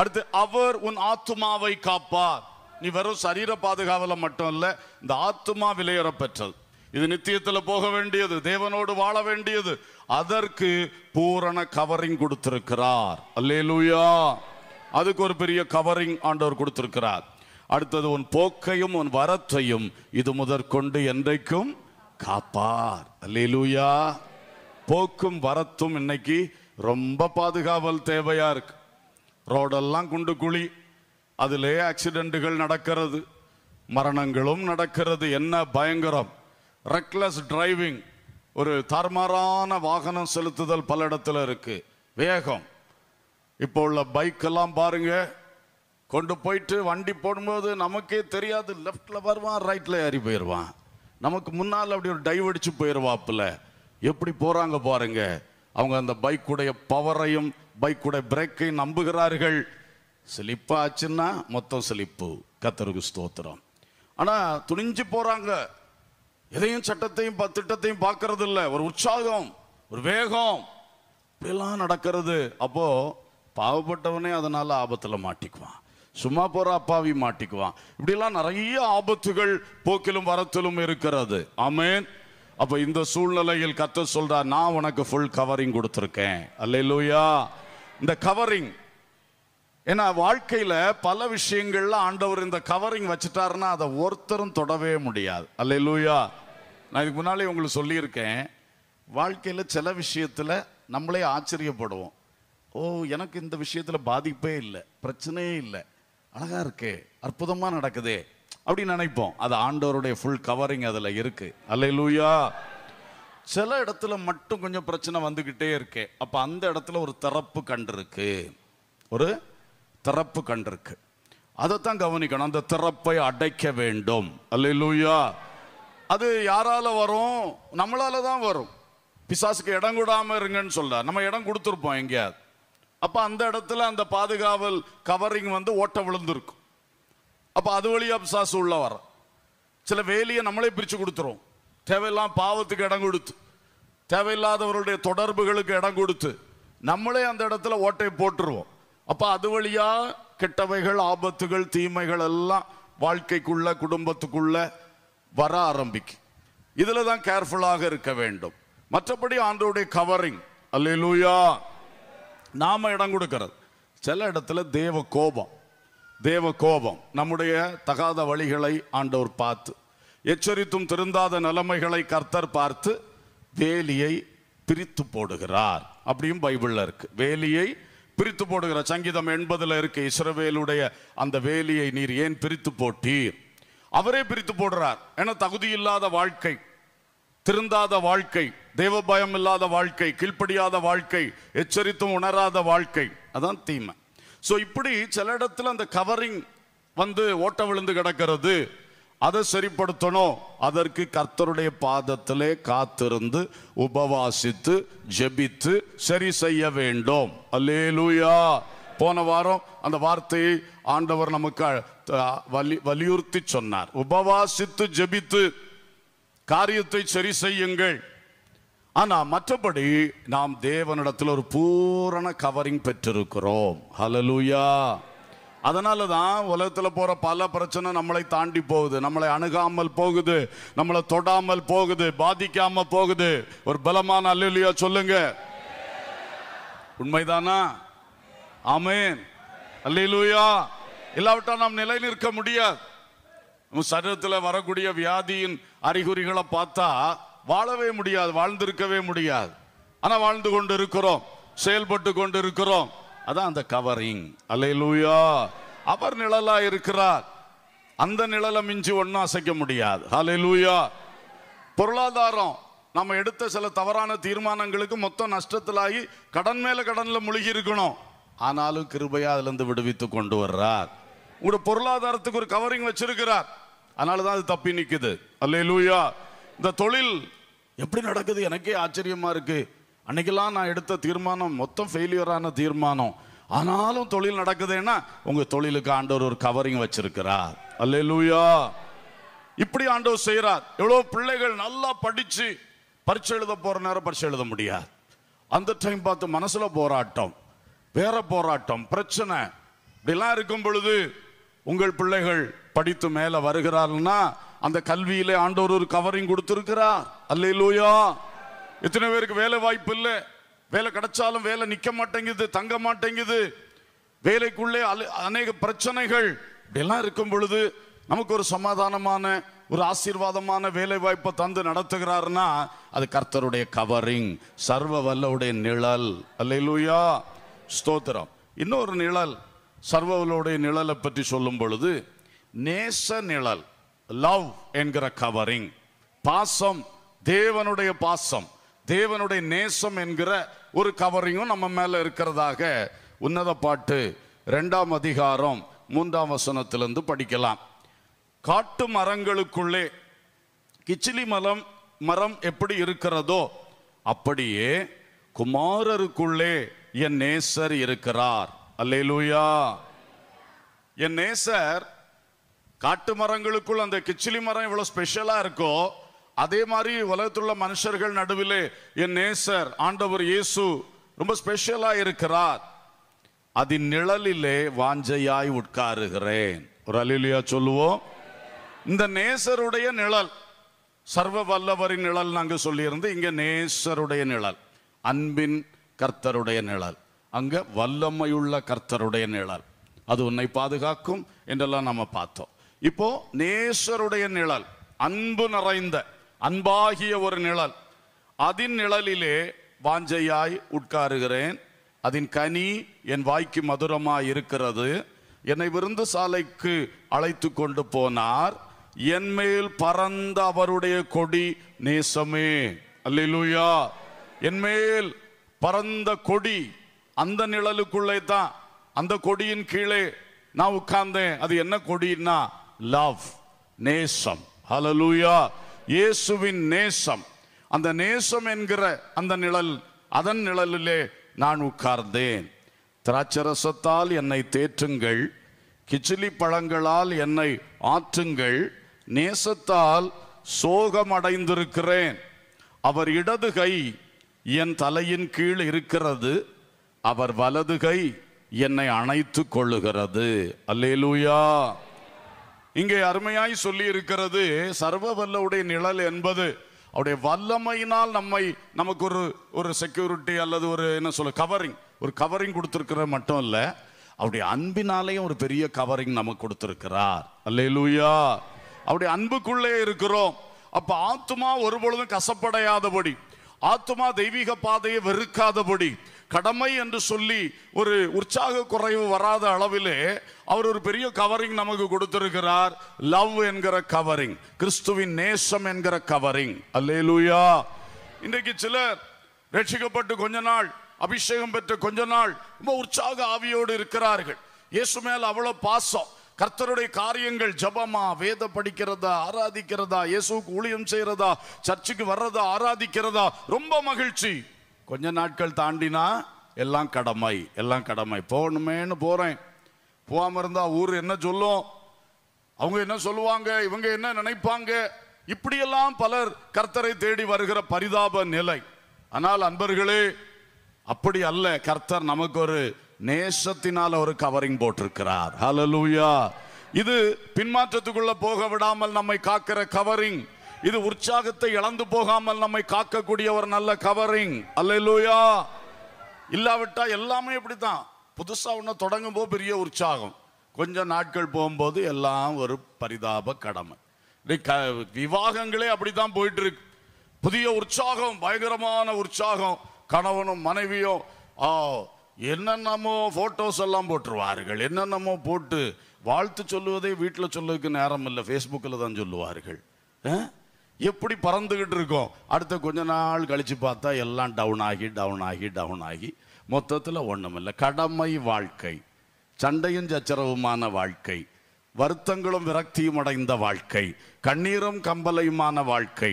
அடுத்து அவர் உன் ஆத்துமாவை காப்பார் நீ வெறும் சரீர பாதுகாவல மட்டும் இல்லை இந்த ஆத்துமா விலையற பெற்றது இது நித்தியத்தில் போக வேண்டியது தேவனோடு வாழ வேண்டியது அதற்கு பூரண கவரிங் கொடுத்திருக்கிறார் அல்லேலூயா அதுக்கு ஒரு பெரிய கவரிங் ஆண்டவர் கொடுத்திருக்கிறார் அடுத்தது உன் போக்கையும் உன் வரத்தையும் இது முதற்கொண்டு என்றைக்கும் காப்பார் அல்லேலூயா போக்கும் வரத்தும் இன்னைக்கு ரொம்ப பாதுகாவல் தேவையா இருக்கு ரோடெல்லாம் குண்டு குழி அதிலே ஆக்சிடென்ட்டுகள் நடக்கிறது மரணங்களும் நடக்கிறது என்ன பயங்கரம் ரெக்லஸ் டிரைவிங் ஒரு தார்மாரான வாகனம் செலுத்துதல் பல இடத்துல இருக்கு வேகம் இப்போ உள்ள பைக்கெல்லாம் பாருங்க கொண்டு போயிட்டு வண்டி போடும்போது நமக்கே தெரியாது லெஃப்டில் வருவான் ரைட்டில் ஏறி போயிடுவான் நமக்கு முன்னால் அப்படி ஒரு டைவ் அடிச்சு போயிடுவாப்புல எப்படி போகிறாங்க பாருங்க அவங்க அந்த பைக்குடைய பவரையும் பைக்குடைய பிரேக்கையும் நம்புகிறார்கள் ஆச்சுன்னா மொத்தம் ஸ்லிப்பு கத்தருக்கு ஸ்தோத்திரம் ஆனால் துணிஞ்சு போகிறாங்க எதையும் சட்டத்தையும் திட்டத்தையும் பார்க்கறது இல்லை ஒரு உற்சாகம் ஒரு வேகம் இப்படிலாம் நடக்கிறது அப்போ பாவப்பட்டவனே அதனால ஆபத்தில் மாட்டிக்குவான் சும்மா போற அப்பாவி மாட்டிக்குவான் இப்படிலாம் நிறைய ஆபத்துகள் போக்கிலும் வரத்திலும் இருக்கிறது ஆமேன் அப்ப இந்த சூழ்நிலையில் கத்த சொல்றா நான் உனக்கு ஃபுல் கவரிங் கொடுத்துருக்கேன் அல்ல இந்த கவரிங் ஏன்னா வாழ்க்கையில் பல விஷயங்கள்ல ஆண்டவர் இந்த கவரிங் வச்சுட்டாருன்னா அதை ஒருத்தரும் தொடவே முடியாது அல்ல லூயா நான் இதுக்கு முன்னாலே உங்களுக்கு சொல்லியிருக்கேன் வாழ்க்கையில் சில விஷயத்தில் நம்மளே ஆச்சரியப்படுவோம் ஓ எனக்கு இந்த விஷயத்தில் பாதிப்பே இல்லை பிரச்சனையே இல்லை அழகாக இருக்கே அற்புதமாக நடக்குதே அப்படின்னு நினைப்போம் அது ஆண்டவருடைய ஃபுல் கவரிங் அதில் இருக்குது அல்ல லூயா சில இடத்துல மட்டும் கொஞ்சம் பிரச்சனை வந்துக்கிட்டே இருக்கே அப்போ அந்த இடத்துல ஒரு திறப்பு கண்டு இருக்கு ஒரு திறப்பு கண்டிருக்கு அதைத்தான் கவனிக்கணும் அந்த திறப்பை அடைக்க வேண்டும் அல்லூயா அது யாரால வரும் நம்மளால தான் வரும் பிசாசுக்கு இடம் கூடாம இருங்கன்னு சொல்ல நம்ம இடம் கொடுத்துருப்போம் எங்கேயாவது அப்போ அந்த இடத்துல அந்த பாதுகாவல் கவரிங் வந்து ஓட்ட விழுந்திருக்கும் அப்போ அது வழியா பிசாசு உள்ள வர சில வேலியை நம்மளே பிரித்து கொடுத்துரும் தேவையில்லாம் பாவத்துக்கு இடம் கொடுத்து தேவையில்லாதவருடைய தொடர்புகளுக்கு இடம் கொடுத்து நம்மளே அந்த இடத்துல ஓட்டை போட்டுருவோம் அப்போ அது வழியா கெட்டவைகள் ஆபத்துகள் தீமைகள் எல்லாம் வாழ்க்கைக்குள்ள குடும்பத்துக்குள்ள வர ஆரம்பிக்கும் இதுல தான் கேர்ஃபுல்லாக இருக்க வேண்டும் மற்றபடி ஆண்டோடைய கவரிங் அல்லூயா நாம இடம் கொடுக்கிறது சில இடத்துல தேவ கோபம் தேவ கோபம் நம்முடைய தகாத வழிகளை ஆண்டவர் பார்த்து எச்சரித்தும் திருந்தாத நிலைமைகளை கர்த்தர் பார்த்து வேலியை பிரித்து போடுகிறார் அப்படியும் பைபிளில் இருக்கு வேலியை பிரித்து போடுகிற சங்கீதம் எண்பதுல இருக்க இஸ்ரவேலுடைய அந்த வேலியை நீர் ஏன் பிரித்து போட்டீர் அவரே பிரித்து போடுறார் ஏன்னா தகுதி இல்லாத வாழ்க்கை திருந்தாத வாழ்க்கை தெய்வ பயம் இல்லாத வாழ்க்கை கீழ்ப்படியாத வாழ்க்கை எச்சரித்தும் உணராத வாழ்க்கை அதான் தீமை ஸோ இப்படி சில இடத்துல அந்த கவரிங் வந்து ஓட்ட விழுந்து கிடக்கிறது அதை சரிப்படுத்தணும் அதற்கு கர்த்தருடைய பாதத்திலே காத்திருந்து உபவாசித்து ஜெபித்து சரி செய்ய வேண்டும் அல்லேலூயா போன வாரம் அந்த வார்த்தையை ஆண்டவர் நமக்கு வலி வலியுறுத்தி சொன்னார் உபவாசித்து ஜெபித்து காரியத்தை சரி செய்யுங்கள் ஆனால் மற்றபடி நாம் தேவனிடத்தில் ஒரு பூரண கவரிங் பெற்றிருக்கிறோம் ஹலலூயா அதனால தான் உலகத்தில் போகிற பல பிரச்சனை நம்மளை தாண்டி போகுது நம்மளை அணுகாமல் போகுது நம்மளை தொடாமல் போகுது பாதிக்காமல் போகுது ஒரு பலமான அல்லா சொல்லுங்க உண்மைதானா ஆமேன் அல்லையிலூயா இல்லாவிட்டால் நாம் நிலை நிற்க முடியாது சரீரத்தில் வரக்கூடிய வியாதியின் அறிகுறிகளை பார்த்தா வாழவே முடியாது வாழ்ந்திருக்கவே முடியாது ஆனால் வாழ்ந்து கொண்டு இருக்கிறோம் செயல்பட்டு கொண்டு இருக்கிறோம் அதான் அந்த கவரிங் அலையலூயா அவர் நிழலா இருக்கிறார் அந்த நிழலை மிஞ்சி ஒன்றும் அசைக்க முடியாது அலையலூயா பொருளாதாரம் நம்ம எடுத்த சில தவறான தீர்மானங்களுக்கு மொத்தம் நஷ்டத்திலாகி கடன் மேல கடன்ல முழுகி இருக்கணும் ஆனாலும் கிருபையா அதுல இருந்து விடுவித்து கொண்டு வர்றார் உங்களோட பொருளாதாரத்துக்கு ஒரு கவரிங் வச்சிருக்கிறார் அதனாலதான் தான் அது தப்பி நிற்குது அல்ல லூயா இந்த தொழில் எப்படி நடக்குது எனக்கே ஆச்சரியமா இருக்குது அன்னைக்கெல்லாம் நான் எடுத்த தீர்மானம் மொத்தம் ஃபெயிலியரான தீர்மானம் ஆனாலும் தொழில் நடக்குதுன்னா உங்கள் தொழிலுக்கு ஆண்டவர் ஒரு கவரிங் வச்சிருக்கிறார் அல்லே லூயா இப்படி ஆண்டவர் செய்கிறார் எவ்வளோ பிள்ளைகள் நல்லா படித்து பரீட்சை எழுத போகிற நேரம் பரீட்சை எழுத முடியாது அந்த டைம் பார்த்து மனசில் போராட்டம் வேற போராட்டம் பிரச்சனை இப்படிலாம் இருக்கும் பொழுது உங்கள் பிள்ளைகள் படித்து மேலே வருகிறார்னா அந்த கல்வியிலே ஆண்டவர் ஒரு கவரிங் கொடுத்துருக்கிறார் அல்லே லூயா எத்தனை பேருக்கு வேலை வாய்ப்பு இல்லை வேலை கிடைச்சாலும் வேலை நிற்க மாட்டேங்குது தங்க மாட்டேங்குது வேலைக்குள்ளே அநேக பிரச்சனைகள் இப்படிலாம் இருக்கும் பொழுது நமக்கு ஒரு சமாதானமான ஒரு ஆசீர்வாதமான வேலை வாய்ப்பை தந்து நடத்துகிறாருன்னா அது கர்த்தருடைய கவரிங் சர்வ வல்லவுடைய நிழல் அல்லையிலூயா ஸ்தோத்திரம் இன்னொரு நிழல் சர்வவலுடைய நிழலை பற்றி சொல்லும் பொழுது நேச நிழல் லவ் என்கிற கவரிங் பாசம் தேவனுடைய பாசம் தேவனுடைய நேசம் என்கிற ஒரு கவரிங்கும் நம்ம மேல இருக்கிறதாக உன்னத பாட்டு ரெண்டாம் அதிகாரம் மூன்றாம் வசனத்திலிருந்து படிக்கலாம் காட்டு மரங்களுக்குள்ளே கிச்சிலி மரம் மரம் எப்படி இருக்கிறதோ அப்படியே குமாரருக்குள்ளே என் நேசர் இருக்கிறார் அல்லேலூயா என் நேசர் காட்டு மரங்களுக்குள் அந்த கிச்சிலி மரம் இவ்வளோ ஸ்பெஷலாக இருக்கோ அதே மாதிரி உலகத்துள்ள மனுஷர்கள் நடுவிலே என் நேசர் ஆண்டவர் இயேசு ரொம்ப ஸ்பெஷலாக இருக்கிறார் அது நிழலிலே வாஞ்சையாய் உட்காருகிறேன் ஒரு அலிலியா சொல்லுவோம் இந்த நேசருடைய நிழல் சர்வ வல்லவரின் நிழல் நாங்கள் சொல்லியிருந்து இங்கே நேசருடைய நிழல் அன்பின் கர்த்தருடைய நிழல் அங்கே வல்லமையுள்ள கர்த்தருடைய நிழல் அது உன்னை பாதுகாக்கும் என்றெல்லாம் நம்ம பார்த்தோம் இப்போ நேசருடைய நிழல் அன்பு நிறைந்த அன்பாகிய ஒரு நிழல் அதன் நிழலிலே வாஞ்சையாய் உட்காருகிறேன் அதன் கனி என் வாய்க்கு மதுரமாய் இருக்கிறது என்னை விருந்து சாலைக்கு அழைத்து கொண்டு போனார் என்மேல் பறந்த அவருடைய கொடி நேசமே என் என்மேல் பறந்த கொடி அந்த நிழலுக்குள்ளே தான் அந்த கொடியின் கீழே நான் உட்கார்ந்தேன் அது என்ன கொடின்னா லவ் நேசம் ஹலலூயா இயேசுவின் நேசம் அந்த நேசம் என்கிற அந்த நிழல் அதன் நிழலிலே நான் உட்கார்ந்தேன் திராட்சரசத்தால் என்னை தேற்றுங்கள் கிச்சிலி பழங்களால் என்னை ஆற்றுங்கள் நேசத்தால் சோகமடைந்திருக்கிறேன் அவர் இடது கை என் தலையின் கீழ் இருக்கிறது அவர் வலது கை என்னை அணைத்து கொள்ளுகிறது அல்லேலூயா இங்கே அருமையாய் சொல்லி இருக்கிறது சர்வ வல்லவுடைய நிழல் என்பது அவருடைய வல்லமையினால் நம்மை நமக்கு ஒரு ஒரு செக்யூரிட்டி அல்லது ஒரு என்ன சொல்ல கவரிங் ஒரு கவரிங் கொடுத்துருக்கிற மட்டும் இல்லை அவருடைய அன்பினாலேயும் ஒரு பெரிய கவரிங் நமக்கு கொடுத்துருக்கிறார் அல்லே லூயா அவருடைய அன்புக்குள்ளே இருக்கிறோம் அப்போ ஆத்துமா ஒருபொழுதும் கசப்படையாதபடி ஆத்துமா தெய்வீக பாதையை வெறுக்காதபடி கடமை என்று சொல்லி ஒரு உற்சாக குறைவு வராத அளவிலே அவர் ஒரு பெரிய கவரிங் நமக்கு கொடுத்திருக்கிறார் லவ் என்கிற கவரிங் கிறிஸ்துவின் நேசம் என்கிற கவரிங் அல்லேலூயா இன்றைக்கு சிலர் ரட்சிக்கப்பட்டு கொஞ்ச நாள் அபிஷேகம் பெற்ற கொஞ்ச நாள் ரொம்ப உற்சாக ஆவியோடு இருக்கிறார்கள் இயேசு மேல் அவ்வளோ பாசம் கர்த்தருடைய காரியங்கள் ஜபமா வேத படிக்கிறதா ஆராதிக்கிறதா இயேசுக்கு ஊழியம் செய்கிறதா சர்ச்சுக்கு வர்றதா ஆராதிக்கிறதா ரொம்ப மகிழ்ச்சி கொஞ்ச நாட்கள் தாண்டினா எல்லாம் கடமை எல்லாம் கடமை போகணுமேனு போகிறேன் போகாம இருந்தால் ஊர் என்ன சொல்லும் அவங்க என்ன சொல்லுவாங்க இவங்க என்ன நினைப்பாங்க இப்படியெல்லாம் பலர் கர்த்தரை தேடி வருகிற பரிதாப நிலை ஆனால் அன்பர்களே அப்படி அல்ல கர்த்தர் நமக்கு ஒரு நேசத்தினால் ஒரு கவரிங் போட்டிருக்கிறார் ஹலலூயா இது பின்மாற்றத்துக்குள்ள போக விடாமல் நம்மை காக்கிற கவரிங் இது உற்சாகத்தை இழந்து போகாமல் நம்மை காக்கக்கூடிய ஒரு நல்ல கவரிங் அல்லா இல்லாவிட்டா எல்லாமே இப்படித்தான் புதுசாக ஒன்று தொடங்கும் போது பெரிய உற்சாகம் கொஞ்சம் நாட்கள் போகும்போது எல்லாம் ஒரு பரிதாப கடமை க விவாகங்களே அப்படித்தான் போயிட்டு இருக்கு புதிய உற்சாகம் பயங்கரமான உற்சாகம் கணவனும் மனைவியும் ஆ என்னென்னமோ ஃபோட்டோஸ் எல்லாம் போட்டுருவார்கள் என்னென்னமோ போட்டு வாழ்த்து சொல்லுவதே வீட்டில் சொல்லுவதுக்கு நேரம் இல்லை ஃபேஸ்புக்கில் தான் சொல்லுவார்கள் எப்படி பறந்துக்கிட்டு இருக்கோம் அடுத்த கொஞ்ச நாள் கழிச்சு பார்த்தா எல்லாம் டவுன் ஆகி டவுன் ஆகி டவுன் ஆகி மொத்தத்தில் ஒன்றுமில்லை கடமை வாழ்க்கை சண்டையும் சச்சரவுமான வாழ்க்கை வருத்தங்களும் விரக்தியும் அடைந்த வாழ்க்கை கண்ணீரும் கம்பலையுமான வாழ்க்கை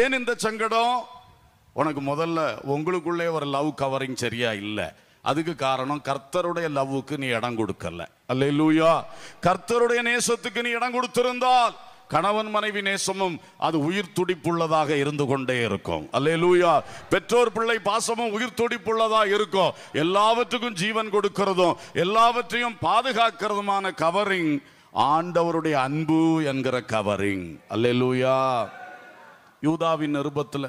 ஏன் இந்த சங்கடம் உனக்கு முதல்ல உங்களுக்குள்ளே ஒரு லவ் கவரிங் சரியா இல்லை அதுக்கு காரணம் கர்த்தருடைய லவ்வுக்கு நீ இடம் கொடுக்கல அல்ல லூயா கர்த்தருடைய நேசத்துக்கு நீ இடம் கொடுத்திருந்தால் கணவன் மனைவி நேசமும் அது உயிர் துடிப்புள்ளதாக இருந்து கொண்டே இருக்கும் அல்லே லூயா பெற்றோர் பிள்ளை பாசமும் உயிர் துடிப்புள்ளதாக இருக்கும் எல்லாவற்றுக்கும் ஜீவன் கொடுக்கிறதும் எல்லாவற்றையும் பாதுகாக்கிறதுமான கவரிங் ஆண்டவருடைய அன்பு என்கிற கவரிங் அல்லே லூயா யூதாவின் நிருபத்தில்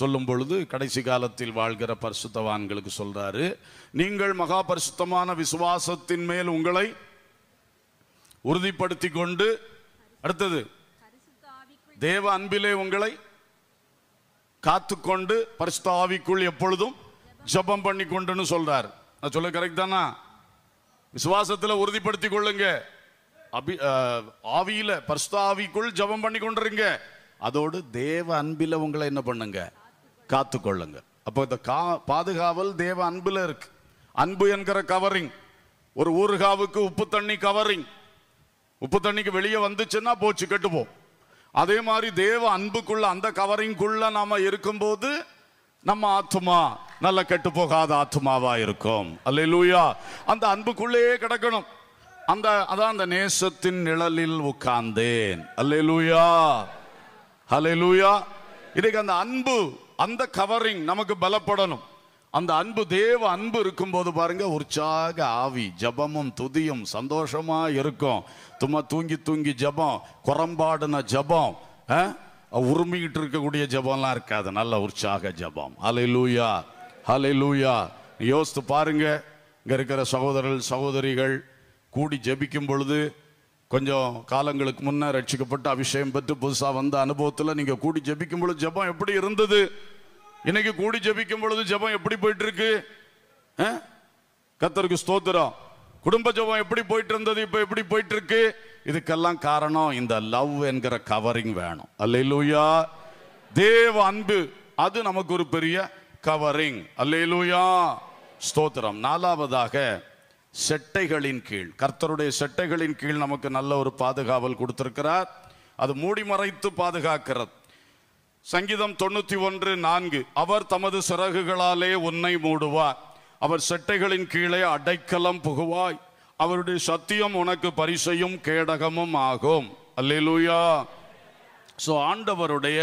சொல்லும் பொழுது கடைசி காலத்தில் வாழ்கிற பரிசுத்தவான்களுக்கு சொல்றாரு நீங்கள் மகா பரிசுத்தமான விசுவாசத்தின் மேல் உங்களை உறுதிப்படுத்தி கொண்டு அடுத்தது தேவ அன்பிலே உங்களை காத்துக்கொண்டு பரிசுத்த ஆவிக்குள் எப்பொழுதும் ஜபம் பண்ணி கொண்டுன்னு சொல்றார் நான் சொல்ல கரெக்ட் தானா விசுவாசத்தில் உறுதிப்படுத்திக் கொள்ளுங்க அபி ஆவியில பரிசுத்தாவிக்குள் ஜபம் பண்ணி கொண்டிருங்க அதோடு தேவ அன்பில் உங்களை என்ன பண்ணுங்க காத்துக்கொள்ளுங்க அப்போ இந்த கா பாதுகாவல் தேவ அன்பில் இருக்கு அன்பு என்கிற கவரிங் ஒரு ஊறுகாவுக்கு உப்பு தண்ணி கவரிங் உப்பு தண்ணிக்கு வெளியே வந்துச்சுன்னா போச்சு கெட்டுப்போம் அதே மாதிரி தேவ அன்புக்குள்ள அந்த கவரிங்குள்ள நாம இருக்கும்போது நம்ம ஆத்மா நல்ல கெட்டு போகாத ஆத்மாவா இருக்கும் அல்லூயா அந்த அன்புக்குள்ளேயே கிடக்கணும் அந்த அதான் அந்த நேசத்தின் நிழலில் உட்கார்ந்தேன் அல்ல லூயா அல்ல லூயா இன்னைக்கு அந்த அன்பு அந்த கவரிங் நமக்கு பலப்படணும் அந்த அன்பு தேவ அன்பு இருக்கும்போது பாருங்க உற்சாக ஆவி ஜபமும் துதியும் சந்தோஷமா இருக்கும் சும்மா தூங்கி தூங்கி ஜபம் குரம்பாடுன ஜபம் உரிமிக்கிட்டு இருக்கக்கூடிய ஜபம்லாம் இருக்காது நல்ல உற்சாக ஜபம் அலை லூயா அலை லூயா யோசித்து பாருங்க இங்கே இருக்கிற சகோதரர்கள் சகோதரிகள் கூடி ஜபிக்கும் பொழுது கொஞ்சம் காலங்களுக்கு முன்னே ரட்சிக்கப்பட்டு அபிஷேகம் பெற்று புதுசாக வந்த அனுபவத்தில் நீங்கள் கூடி ஜபிக்கும் பொழுது ஜபம் எப்படி இருந்தது இன்னைக்கு கூடி ஜபிக்கும் பொழுது ஜபம் எப்படி போயிட்டு இருக்கு கத்தருக்கு ஸ்தோத்திரம் குடும்ப ஜபம் எப்படி போயிட்டு இருந்தது இப்போ எப்படி போயிட்டு இருக்கு இதுக்கெல்லாம் காரணம் இந்த லவ் என்கிற கவரிங் வேணும் அல்லையிலூயா தேவ அன்பு அது நமக்கு ஒரு பெரிய கவரிங் அல்லையிலூயா ஸ்தோத்திரம் நாலாவதாக செட்டைகளின் கீழ் கர்த்தருடைய செட்டைகளின் கீழ் நமக்கு நல்ல ஒரு பாதுகாவல் கொடுத்திருக்கிறார் அது மூடி மறைத்து பாதுகாக்கிறது சங்கீதம் தொண்ணூற்றி ஒன்று நான்கு அவர் தமது சிறகுகளாலே உன்னை மூடுவார் அவர் செட்டைகளின் கீழே அடைக்கலம் புகுவாய் அவருடைய சத்தியம் உனக்கு பரிசையும் கேடகமும் ஆகும் அல்லேலூயா ஸோ ஆண்டவருடைய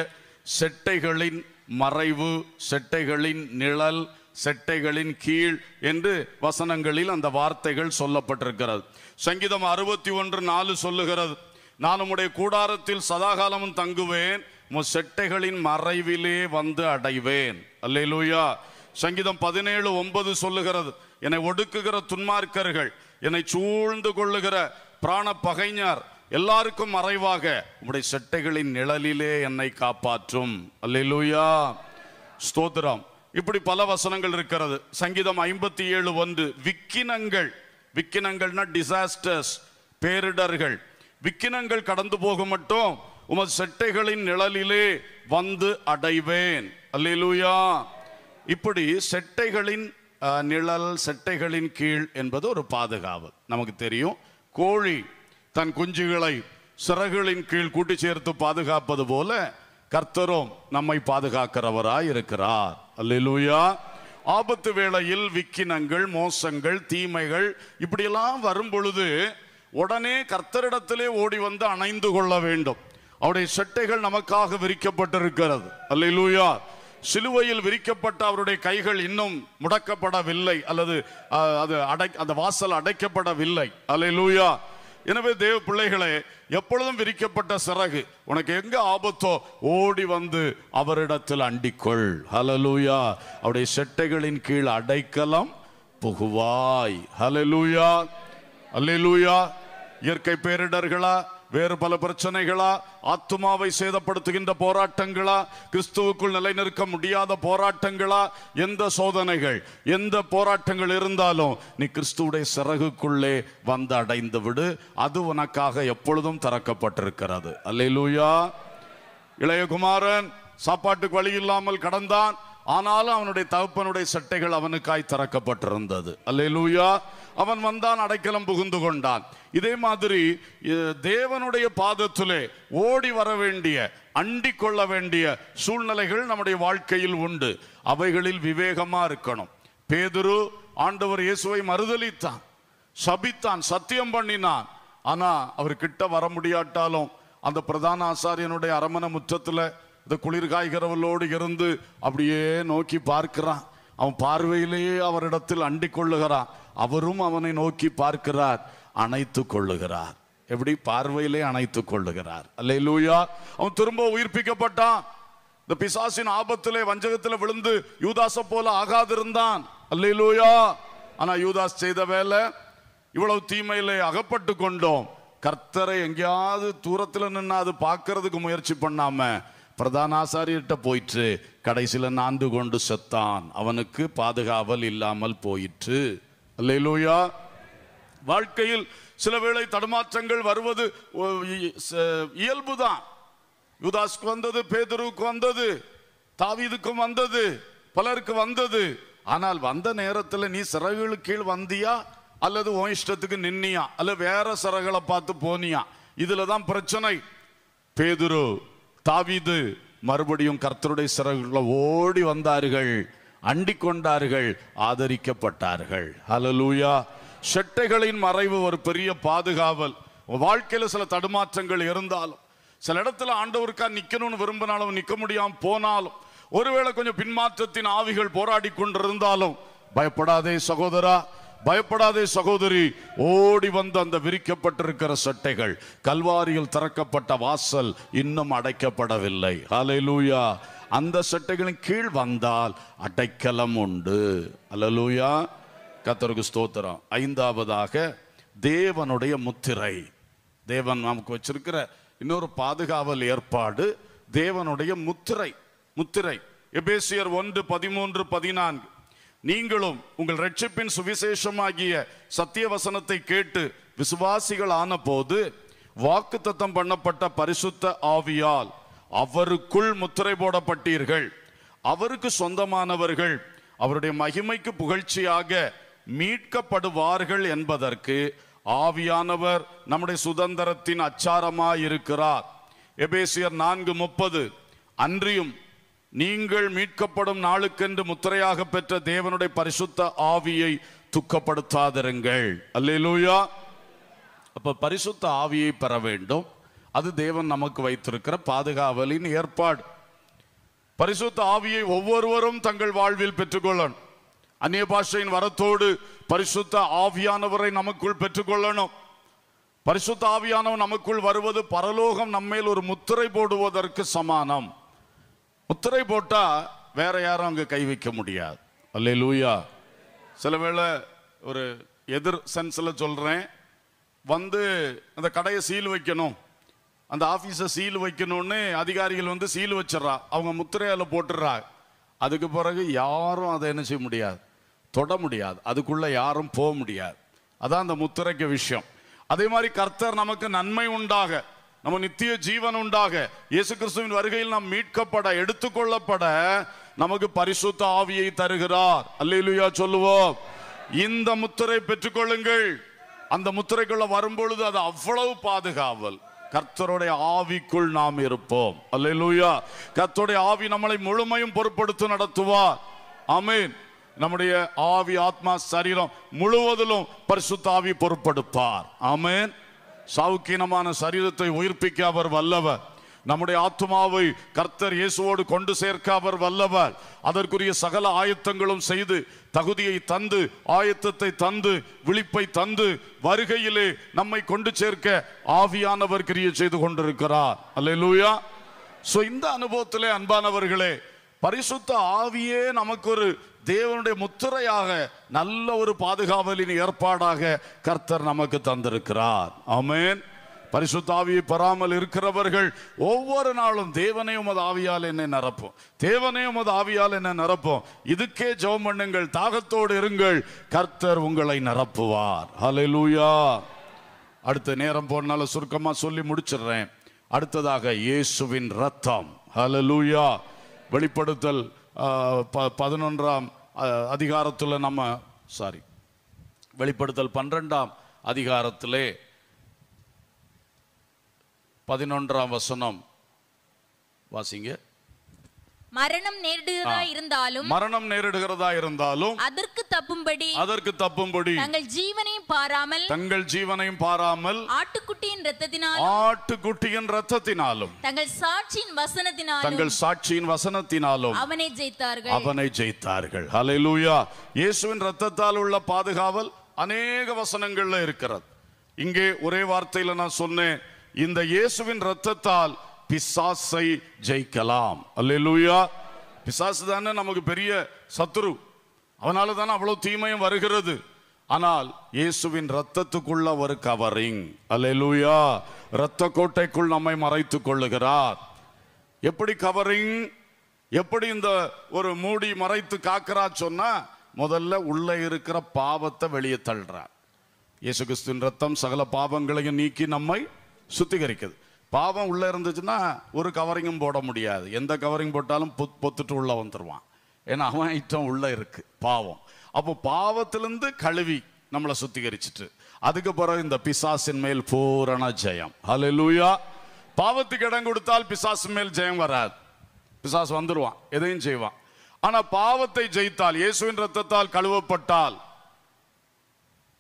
செட்டைகளின் மறைவு செட்டைகளின் நிழல் செட்டைகளின் கீழ் என்று வசனங்களில் அந்த வார்த்தைகள் சொல்லப்பட்டிருக்கிறது சங்கீதம் அறுபத்தி ஒன்று நாலு சொல்லுகிறது நான் உம்முடைய கூடாரத்தில் சதாகாலமும் தங்குவேன் உன் செட்டைகளின் மறைவிலே வந்து அடைவேன் அல்லேலூயா சங்கீதம் பதினேழு ஒன்பது சொல்லுகிறது என்னை ஒடுக்குகிற துன்மார்க்கர்கள் என்னை சூழ்ந்து கொள்ளுகிற பிராண பகைஞர் எல்லாருக்கும் மறைவாக உங்களுடைய செட்டைகளின் நிழலிலே என்னை காப்பாற்றும் அல்லேலூயா ஸ்தோத்திரம் இப்படி பல வசனங்கள் இருக்கிறது சங்கீதம் ஐம்பத்தி ஏழு ஒன்று விக்கினங்கள் விக்கினங்கள்னா டிசாஸ்டர்ஸ் பேரிடர்கள் விக்கினங்கள் கடந்து போக மட்டும் உமது செட்டைகளின் நிழலிலே வந்து அடைவேன் அல்லேலூயா இப்படி செட்டைகளின் நிழல் செட்டைகளின் கீழ் என்பது ஒரு பாதுகாப்பு நமக்கு தெரியும் கோழி தன் குஞ்சுகளை சிறகுகளின் கீழ் கூட்டி சேர்த்து பாதுகாப்பது போல கர்த்தரும் நம்மை பாதுகாக்கிறவராய் இருக்கிறார் அல்லூயா ஆபத்து வேளையில் விக்கினங்கள் மோசங்கள் தீமைகள் இப்படியெல்லாம் வரும் பொழுது உடனே கர்த்தரிடத்திலே ஓடி வந்து அணைந்து கொள்ள வேண்டும் அவருடைய சட்டைகள் நமக்காக விரிக்கப்பட்டிருக்கிறது அல்லூயா சிலுவையில் விரிக்கப்பட்ட அவருடைய கைகள் இன்னும் முடக்கப்படவில்லை அல்லது அது அடை அந்த வாசல் அடைக்கப்படவில்லை அல்லூயா எனவே தேவ பிள்ளைகளே எப்பொழுதும் விரிக்கப்பட்ட சிறகு உனக்கு எங்க ஆபத்தோ ஓடி வந்து அவரிடத்தில் அண்டிக்கொள் ஹலலூயா அவருடைய செட்டைகளின் கீழ் அடைக்கலம் புகுவாய் ஹலலூயா அல்லூயா இயற்கை பேரிடர்களா வேறு பல பிரச்சனைகளா ஆத்மாவை சேதப்படுத்துகின்ற போராட்டங்களா கிறிஸ்துவுக்குள் நிலைநிற்க முடியாத போராட்டங்களா எந்த சோதனைகள் எந்த போராட்டங்கள் இருந்தாலும் நீ கிறிஸ்துவுடைய சிறகுக்குள்ளே வந்து அடைந்து விடு அது உனக்காக எப்பொழுதும் திறக்கப்பட்டிருக்கிறது அல்லையிலூயா இளையகுமாரன் சாப்பாட்டுக்கு வழி இல்லாமல் கடந்தான் ஆனாலும் அவனுடைய தகுப்பனுடைய சட்டைகள் அவனுக்காய் திறக்கப்பட்டிருந்தது அல்லையிலூயா அவன் வந்தான் அடைக்கலம் புகுந்து கொண்டான் இதே மாதிரி தேவனுடைய பாதத்திலே ஓடி வர வேண்டிய அண்டி கொள்ள வேண்டிய சூழ்நிலைகள் நம்முடைய வாழ்க்கையில் உண்டு அவைகளில் விவேகமா இருக்கணும் பேதுரு ஆண்டவர் இயேசுவை மறுதளித்தான் சபித்தான் சத்தியம் பண்ணினான் ஆனா அவர் கிட்ட வர முடியாட்டாலும் அந்த பிரதான ஆசாரியனுடைய அரமண முற்றத்துல இந்த குளிர் காய்கிறவளோடு இருந்து அப்படியே நோக்கி பார்க்கிறான் அவன் பார்வையிலேயே அவரிடத்தில் அண்டி கொள்ளுகிறான் அவரும் அவனை நோக்கி பார்க்கிறார் அணைத்து கொள்ளுகிறார் எப்படி பார்வையிலே அணைத்து கொள்ளுகிறார் அல்ல லூயா அவன் திரும்ப உயிர்ப்பிக்கப்பட்டான் இந்த பிசாசின் ஆபத்திலே வஞ்சகத்தில் விழுந்து யூதாச போல ஆகாதிருந்தான் அல்ல லூயா ஆனா யூதாஸ் செய்த வேலை இவ்வளவு தீமையிலே அகப்பட்டு கொண்டோம் கர்த்தரை எங்கேயாவது தூரத்தில் நின்று அது பார்க்கறதுக்கு முயற்சி பண்ணாம பிரதானாசாரியர்கிட்ட போயிற்று கடைசியில் நான்கு கொண்டு செத்தான் அவனுக்கு பாதுகாவல் இல்லாமல் போயிற்று அல்லையிலூயா வாழ்க்கையில் சில வேளை தடுமாற்றங்கள் வருவது இயல்புதான் யுதாஸ்க்கு வந்தது பேதருவுக்கு வந்தது தாவீதுக்கும் வந்தது பலருக்கு வந்தது ஆனால் வந்த நேரத்தில் நீ சிறகுகள் கீழ் வந்தியா அல்லது உன் இஷ்டத்துக்கு நின்னியா அல்ல வேற சிறகுகளை பார்த்து போனியா இதுல தான் பிரச்சனை பேதுரு தாவிது மறுபடியும் கர்த்தருடைய சிறகுகளை ஓடி வந்தார்கள் அண்டி கொண்டார்கள் ஆதரிக்கப்பட்டார்கள் ஹலலூயா செட்டைகளின் மறைவு ஒரு பெரிய பாதுகாவல் வாழ்க்கையில் சில தடுமாற்றங்கள் இருந்தாலும் சில இடத்துல ஆண்டவருக்கா நிற்கணும்னு விரும்பினாலும் நிற்க முடியாமல் போனாலும் ஒருவேளை கொஞ்சம் பின்மாற்றத்தின் ஆவிகள் போராடி கொண்டிருந்தாலும் பயப்படாதே சகோதரா பயப்படாதே சகோதரி ஓடி வந்த அந்த விரிக்கப்பட்டிருக்கிற சட்டைகள் கல்வாரியில் திறக்கப்பட்ட வாசல் இன்னும் அடைக்கப்படவில்லை அலையலூயா அந்த சட்டைகளின் கீழ் வந்தால் அடைக்கலம் உண்டு அலலூயா கத்தருக்கு ஸ்தோத்திரம் ஐந்தாவதாக தேவனுடைய முத்திரை தேவன் நமக்கு வச்சிருக்கிற இன்னொரு பாதுகாவல் ஏற்பாடு தேவனுடைய முத்திரை முத்திரை எபேசியர் ஒன்று பதிமூன்று பதினான்கு நீங்களும் உங்கள் ரட்சிப்பின் சுவிசேஷமாகிய சத்திய வசனத்தை கேட்டு விசுவாசிகள் ஆன போது வாக்கு தத்தம் பண்ணப்பட்ட பரிசுத்த ஆவியால் அவருக்குள் முத்திரை போடப்பட்டீர்கள் அவருக்கு சொந்தமானவர்கள் அவருடைய மகிமைக்கு புகழ்ச்சியாக மீட்கப்படுவார்கள் என்பதற்கு ஆவியானவர் நம்முடைய சுதந்திரத்தின் அச்சாரமாயிருக்கிறார் எபேசியர் நான்கு முப்பது அன்றியும் நீங்கள் மீட்கப்படும் நாளுக்கென்று முத்திரையாக பெற்ற தேவனுடைய பரிசுத்த ஆவியை துக்கப்படுத்தாதிருங்கள் அல்லேலூயா அப்ப பரிசுத்த ஆவியை பெற வேண்டும் அது தேவன் நமக்கு வைத்திருக்கிற பாதுகாவலின் ஏற்பாடு பரிசுத்த ஆவியை ஒவ்வொருவரும் தங்கள் வாழ்வில் பெற்றுக்கொள்ளணும் அந்நிய பாஷையின் வரத்தோடு பரிசுத்த ஆவியானவரை நமக்குள் பெற்றுக்கொள்ளணும் பரிசுத்த ஆவியானவர் நமக்குள் வருவது பரலோகம் நம்மேல் ஒரு முத்திரை போடுவதற்கு சமானம் முத்திரை போட்டால் வேற யாரும் அங்கே கை வைக்க முடியாது அல்ல லூயா சில வேளை ஒரு எதிர் சென்ஸ்ல சொல்கிறேன் வந்து அந்த கடையை சீல் வைக்கணும் அந்த ஆஃபீஸை சீல் வைக்கணும்னு அதிகாரிகள் வந்து சீல் வச்சிடறா அவங்க முத்திரையால போட்டுடுறா அதுக்கு பிறகு யாரும் அதை என்ன செய்ய முடியாது தொட முடியாது அதுக்குள்ளே யாரும் போக முடியாது அதான் அந்த முத்திரைக்கு விஷயம் அதே மாதிரி கர்த்தர் நமக்கு நன்மை உண்டாக நம்ம நித்திய ஜீவன் உண்டாக இயேசு கிறிஸ்துவின் வருகையில் நாம் மீட்கப்பட எடுத்துக்கொள்ளப்பட நமக்கு பரிசுத்த ஆவியை தருகிறார் அல்லா சொல்லுவோம் இந்த முத்திரை பெற்றுக்கொள்ளுங்கள் அந்த முத்திரைக்குள்ள வரும்பொழுது அது அவ்வளவு பாதுகாவல் கர்த்தருடைய ஆவிக்குள் நாம் இருப்போம் அல்லா கர்த்தருடைய ஆவி நம்மளை முழுமையும் பொருட்படுத்தி நடத்துவார் அமீன் நம்முடைய ஆவி ஆத்மா சரீரம் முழுவதிலும் பரிசுத்த ஆவி பொருட்படுத்தார் அமீன் சாவுக்கீனமான சரீரத்தை உயிர்ப்பிக்க அவர் வல்லவர் நம்முடைய ஆத்மாவை கர்த்தர் இயேசுவோடு கொண்டு சேர்க்க அவர் வல்லவர் அதற்குரிய சகல ஆயத்தங்களும் செய்து தகுதியை தந்து ஆயத்தத்தை தந்து விழிப்பை தந்து வருகையிலே நம்மை கொண்டு சேர்க்க ஆவியானவர் கிரிய செய்து கொண்டிருக்கிறார் அல்ல லூயா சோ இந்த அனுபவத்திலே அன்பானவர்களே பரிசுத்த ஆவியே நமக்கு ஒரு தேவனுடைய முத்துரையாக நல்ல ஒரு பாதுகாவலின் ஏற்பாடாக கர்த்தர் நமக்கு தந்திருக்கிறார் ஆமேன் பரிசுத்தாவியை பெறாமல் இருக்கிறவர்கள் ஒவ்வொரு நாளும் தேவனே உமது ஆவியால் என்னை நிரப்போம் தேவனே உமது ஆவியால் என்ன நிரப்போம் இதுக்கே ஜெபம் பண்ணுங்கள் தாகத்தோடு இருங்கள் கர்த்தர் உங்களை நிரப்புவார் லூயா அடுத்த நேரம் போனால சுருக்கமாக சொல்லி முடிச்சிடுறேன் அடுத்ததாக இயேசுவின் ரத்தம் ஹலலூயா வெளிப்படுத்தல் ப பதினொன்றாம் அதிகாரத்தில் நம்ம சாரி வெளிப்படுத்தல் பன்னிரெண்டாம் அதிகாரத்திலே பதினொன்றாம் வசனம் வாசிங்க மரணம் நேரிடுகிறதா இருந்தாலும் மரணம் நேரிடுகிறதா இருந்தாலும் அதற்கு தப்பும்படி அதற்கு தப்பும்படி தங்கள் ஜீவனையும் பாராமல் தங்கள் ஜீவனையும் பாராமல் ஆட்டுக்குட்டியின் ரத்தத்தினால் ஆட்டுக்குட்டியின் ரத்தத்தினாலும் தங்கள் சாட்சியின் வசனத்தினாலும் தங்கள் சாட்சியின் வசனத்தினாலும் அவனை ஜெயித்தார்கள் அவனை ஜெயித்தார்கள் ஹalleluya இயேசுவின் ரத்தத்தால் உள்ள பாதுகாவல் அநேக வசனங்கள்ல இருக்கிறது இங்கே ஒரே வார்த்தையில நான் சொன்னேன் இந்த இயேசுவின் ரத்தத்தால் பிசாசை ஜெயிக்கலாம் அல்லூயா பிசாசு தானே நமக்கு பெரிய சத்ரு அவனால தானே அவ்வளோ தீமையும் வருகிறது ஆனால் இயேசுவின் ரத்தத்துக்குள்ள ஒரு கவரிங் அல்லூயா இரத்த கோட்டைக்குள் நம்மை மறைத்துக் கொள்ளுகிறார் எப்படி கவரிங் எப்படி இந்த ஒரு மூடி மறைத்து காக்கிறா சொன்னா முதல்ல உள்ள இருக்கிற பாவத்தை வெளியே தள்ளுறார் இயேசு கிறிஸ்துவின் ரத்தம் சகல பாவங்களையும் நீக்கி நம்மை சுத்திகரிக்குது பாவம் உள்ளே இருந்துச்சுன்னா ஒரு கவரிங்கும் போட முடியாது எந்த கவரிங் போட்டாலும் பொத் பொத்துட்டு உள்ளே வந்துடுவான் ஏன்னா அவன் ஐட்டம் உள்ளே இருக்குது பாவம் அப்போ பாவத்திலேருந்து கழுவி நம்மளை சுத்திகரிச்சுட்டு அதுக்கு பிறகு இந்த பிசாசின் மேல் பூரண ஜெயம் ஹலோ லூயா பாவத்துக்கு இடம் கொடுத்தால் பிசாசு மேல் ஜெயம் வராது பிசாசு வந்துடுவான் எதையும் செய்வான் ஆனால் பாவத்தை ஜெயித்தால் இயேசுவின் ரத்தத்தால் கழுவப்பட்டால்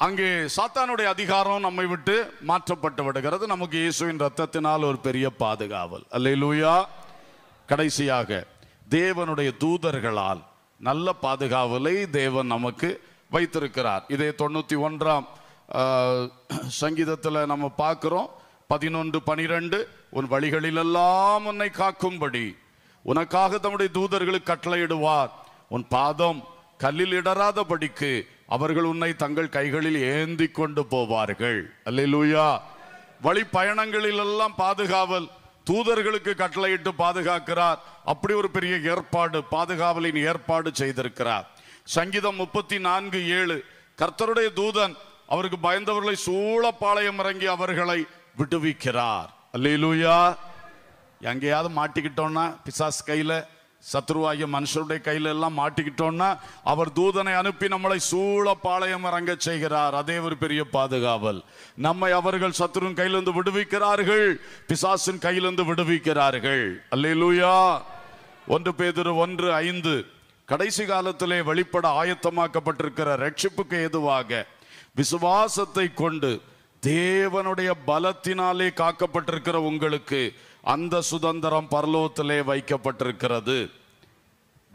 அங்கே சாத்தானுடைய அதிகாரம் நம்மை விட்டு மாற்றப்பட்டு விடுகிறது நமக்கு இயேசுவின் ரத்தத்தினால் ஒரு பெரிய பாதுகாவல் அல்ல லூயா கடைசியாக தேவனுடைய தூதர்களால் நல்ல பாதுகாவலை தேவன் நமக்கு வைத்திருக்கிறார் இதே தொண்ணூற்றி ஒன்றாம் சங்கீதத்தில் நம்ம பார்க்குறோம் பதினொன்று பனிரெண்டு உன் வழிகளிலெல்லாம் உன்னை காக்கும்படி உனக்காக தம்முடைய தூதர்களுக்கு கட்டளையிடுவார் உன் பாதம் கல்லில் இடராதபடிக்கு அவர்கள் உன்னை தங்கள் கைகளில் ஏந்தி கொண்டு போவார்கள் அல்லூயா வழி பயணங்களில் எல்லாம் பாதுகாவல் தூதர்களுக்கு கட்டளையிட்டு பாதுகாக்கிறார் அப்படி ஒரு பெரிய ஏற்பாடு பாதுகாவலின் ஏற்பாடு செய்திருக்கிறார் சங்கீதம் முப்பத்தி நான்கு ஏழு கர்த்தருடைய தூதன் அவருக்கு பயந்தவர்களை சூழப்பாளையம் இறங்கி அவர்களை விடுவிக்கிறார் அல்லூயா எங்கேயாவது மாட்டிக்கிட்டோம்னா பிசாஸ் கையில சத்ருவாகிய மனுஷருடைய கையில எல்லாம் மாட்டிக்கிட்டோம்னா அவர் தூதனை அனுப்பி நம்மளை சூழ பாளையம் இறங்க செய்கிறார் அதே ஒரு பெரிய பாதுகாவல் நம்மை அவர்கள் சத்ருவின் கையிலிருந்து விடுவிக்கிறார்கள் பிசாசின் கையிலிருந்து விடுவிக்கிறார்கள் அல்லையிலூயா ஒன்று பேதிரு ஒன்று ஐந்து கடைசி காலத்திலே வெளிப்பட ஆயத்தமாக்கப்பட்டிருக்கிற ரட்சிப்புக்கு ஏதுவாக விசுவாசத்தை கொண்டு தேவனுடைய பலத்தினாலே காக்கப்பட்டிருக்கிற உங்களுக்கு அந்த சுதந்திரம் பரலோகத்திலே வைக்கப்பட்டிருக்கிறது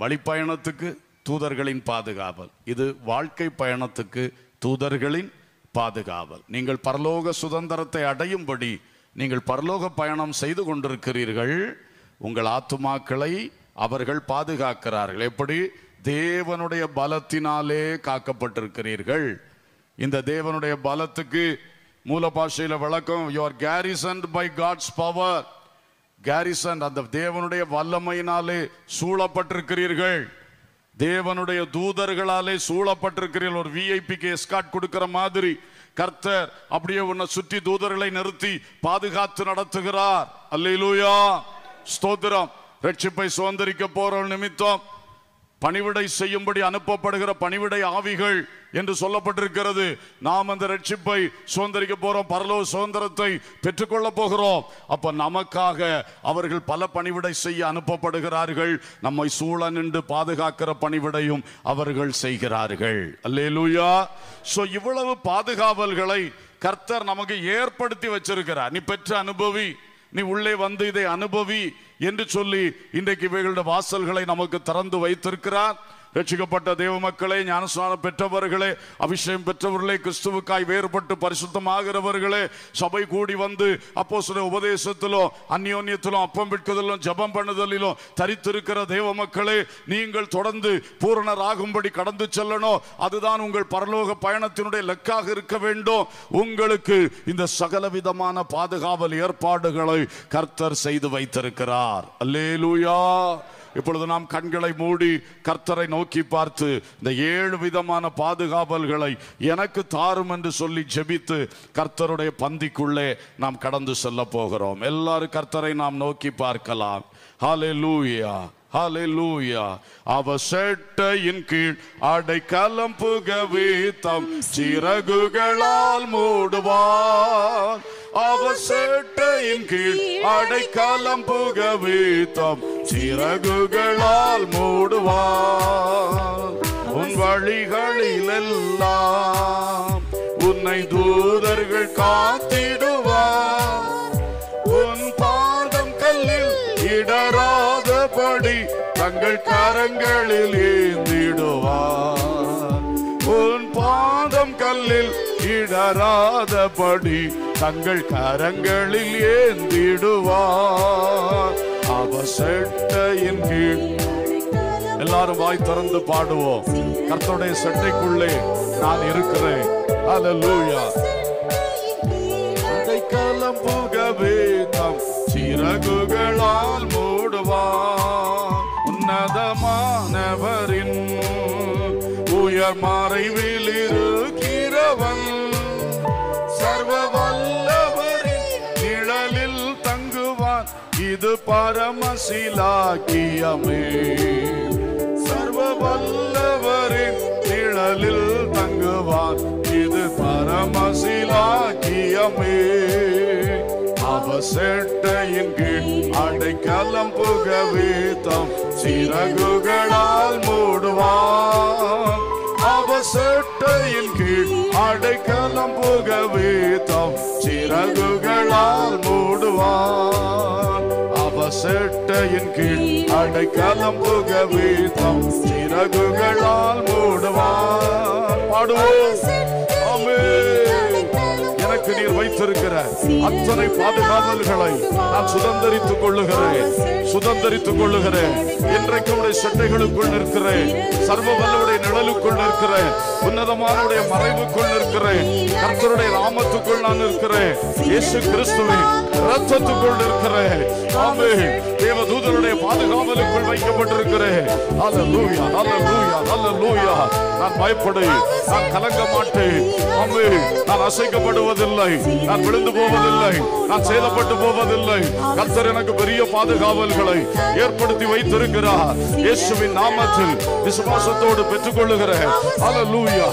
வழிப்பயணத்துக்கு தூதர்களின் பாதுகாவல் இது வாழ்க்கை பயணத்துக்கு தூதர்களின் பாதுகாவல் நீங்கள் பரலோக சுதந்திரத்தை அடையும்படி நீங்கள் பரலோக பயணம் செய்து கொண்டிருக்கிறீர்கள் உங்கள் ஆத்துமாக்களை அவர்கள் பாதுகாக்கிறார்கள் எப்படி தேவனுடைய பலத்தினாலே காக்கப்பட்டிருக்கிறீர்கள் இந்த தேவனுடைய பலத்துக்கு மூல பாஷையில் விளக்கம் are garrison by God's power garrison அந்த தேவனுடைய வல்லமையினாலே சூழப்பட்டிருக்கிறீர்கள் தேவனுடைய தூதர்களாலே சூழப்பட்டிருக்கிறீர்கள் ஒரு விஐபிக்கு எஸ்காட் கொடுக்கிற மாதிரி கர்த்தர் அப்படியே உன்னை சுற்றி தூதர்களை நிறுத்தி பாதுகாத்து நடத்துகிறார் அல்லையிலூயா ஸ்தோத்திரம் ரட்சிப்பை சுதந்திரிக்க போற நிமித்தம் பணிவிடை செய்யும்படி அனுப்பப்படுகிற பணிவிடை ஆவிகள் என்று சொல்லப்பட்டிருக்கிறது நாம் அந்த ரட்சிப்பை சுதந்திரிக்க போறோம் பரலோ சுதந்திரத்தை பெற்றுக்கொள்ள போகிறோம் அப்போ நமக்காக அவர்கள் பல பணிவிடை செய்ய அனுப்பப்படுகிறார்கள் நம்மை சூழ நின்று பாதுகாக்கிற பணிவிடையும் அவர்கள் செய்கிறார்கள் அல்லே லூயா சோ இவ்வளவு பாதுகாவல்களை கர்த்தர் நமக்கு ஏற்படுத்தி வச்சிருக்கிறார் நீ பெற்ற அனுபவி நீ உள்ளே வந்து இதை அனுபவி என்று சொல்லி இன்றைக்கு இவைகளுடைய வாசல்களை நமக்கு திறந்து வைத்திருக்கிறார் ரட்சிக்கப்பட்ட தேவ மக்களே ஞானஸ்நானம் பெற்றவர்களே அபிஷேகம் பெற்றவர்களே கிறிஸ்துவுக்காய் வேறுபட்டு பரிசுத்தமாகிறவர்களே சபை கூடி வந்து அப்போ சில உபதேசத்திலும் அந்யோன்யத்திலும் அப்பம் விற்கதிலும் ஜபம் பண்ணுதலிலும் தரித்திருக்கிற தேவ மக்களே நீங்கள் தொடர்ந்து பூரணராகும்படி கடந்து செல்லணும் அதுதான் உங்கள் பரலோக பயணத்தினுடைய லெக்காக இருக்க வேண்டும் உங்களுக்கு இந்த சகலவிதமான பாதுகாவல் ஏற்பாடுகளை கர்த்தர் செய்து வைத்திருக்கிறார் அல்லேலூயா இப்பொழுது நாம் கண்களை மூடி கர்த்தரை நோக்கி பார்த்து இந்த ஏழு விதமான பாதுகாவல்களை எனக்கு தாரும் என்று சொல்லி ஜெபித்து கர்த்தருடைய பந்திக்குள்ளே நாம் கடந்து செல்ல போகிறோம் எல்லாரும் கர்த்தரை நாம் நோக்கி பார்க்கலாம் ஹாலே லூயா ஹலெலூயா அவ செட்டையின் கீழ் அடைக்கலம் புகவி தம் சிறகுகளால் மூடுவார் அவ செட்டையின் கீழ் அடைக்கலம் புகவி தம் சிறகுகளால் மூடுவார் உன் வழிகளிலெல்லாம் உன்னை தூதர்கள் காத்திடுவார் தங்கள் கரங்களில் ஏந்திடுவார் உன் பாதம் கல்லில் இடராதபடி தங்கள் கரங்களில் ஏந்திடுவார் அவசட்டையின் கீழ் எல்லாரும் வாய் திறந்து பாடுவோம் கர்த்தருடைய சட்டைக்குள்ளே நான் இருக்கிறேன் அலலூயா கலம் புகவே தம் சிறகுகளால் மூடுவார் ஆண்டவரின் உயர் மறைவில் இருக்கிறவன் சர்வ வல்லவரின் நிழலில் தங்குவான் இது பரமசிலாக்கியமே சர்வ வல்லவரின் நிழலில் தங்குவான் இது பரமசிலாக்கியமே அவசட்டையின் கீழ் அடைக்கலம் புகவீத்தம் சிறகுகள இரவுகளால் மூடுவான் அவசட்டையின் கீழ் அடைக்கலம் புக வீதம் சிறகுகளால் மூடுவான் பாடுவோம் அமே நீர் வைத்திருக்கிற அத்தனை பாதுகாவல்களை நான் சுதந்திரித்துக் கொள்ளுகிறேன் சுதந்திரித்துக் கொள்ளுகிறேன் இன்றைக்கு உடைய சட்டைகளுக்குள் நிற்கிறேன் சர்வபல்லுடைய நிழலுக்குள் நிற்கிறேன் உன்னதமானவுடைய மறைவுக்குள் நிற்கிறேன் கர்த்தருடைய ராமத்துக்குள் நான் நிற்கிறேன் இயேசு கிறிஸ்துவின் ரத்தத்துக்குள் நிற்கிறேன் ஆமே தேவ தூதருடைய பாதுகாவலுக்குள் வைக்கப்பட்டிருக்கிறேன் அல்ல லூயா அல்ல லூயா அல்ல லூயா நான் பயப்படு நான் கலங்க மாட்டேன் ஆமே நான் அசைக்கப்படுவதில்லை போவதில்லை நான் விழுந்து போவதில்லை நான் சேதப்பட்டு போவதில்லை கர்த்தர் எனக்கு பெரிய பாதுகாவல்களை ஏற்படுத்தி வைத்திருக்கிறார் இயேசுவின் நாமத்தில் விசுவாசத்தோடு பெற்றுக்கொள்ளுகிற அலலூயா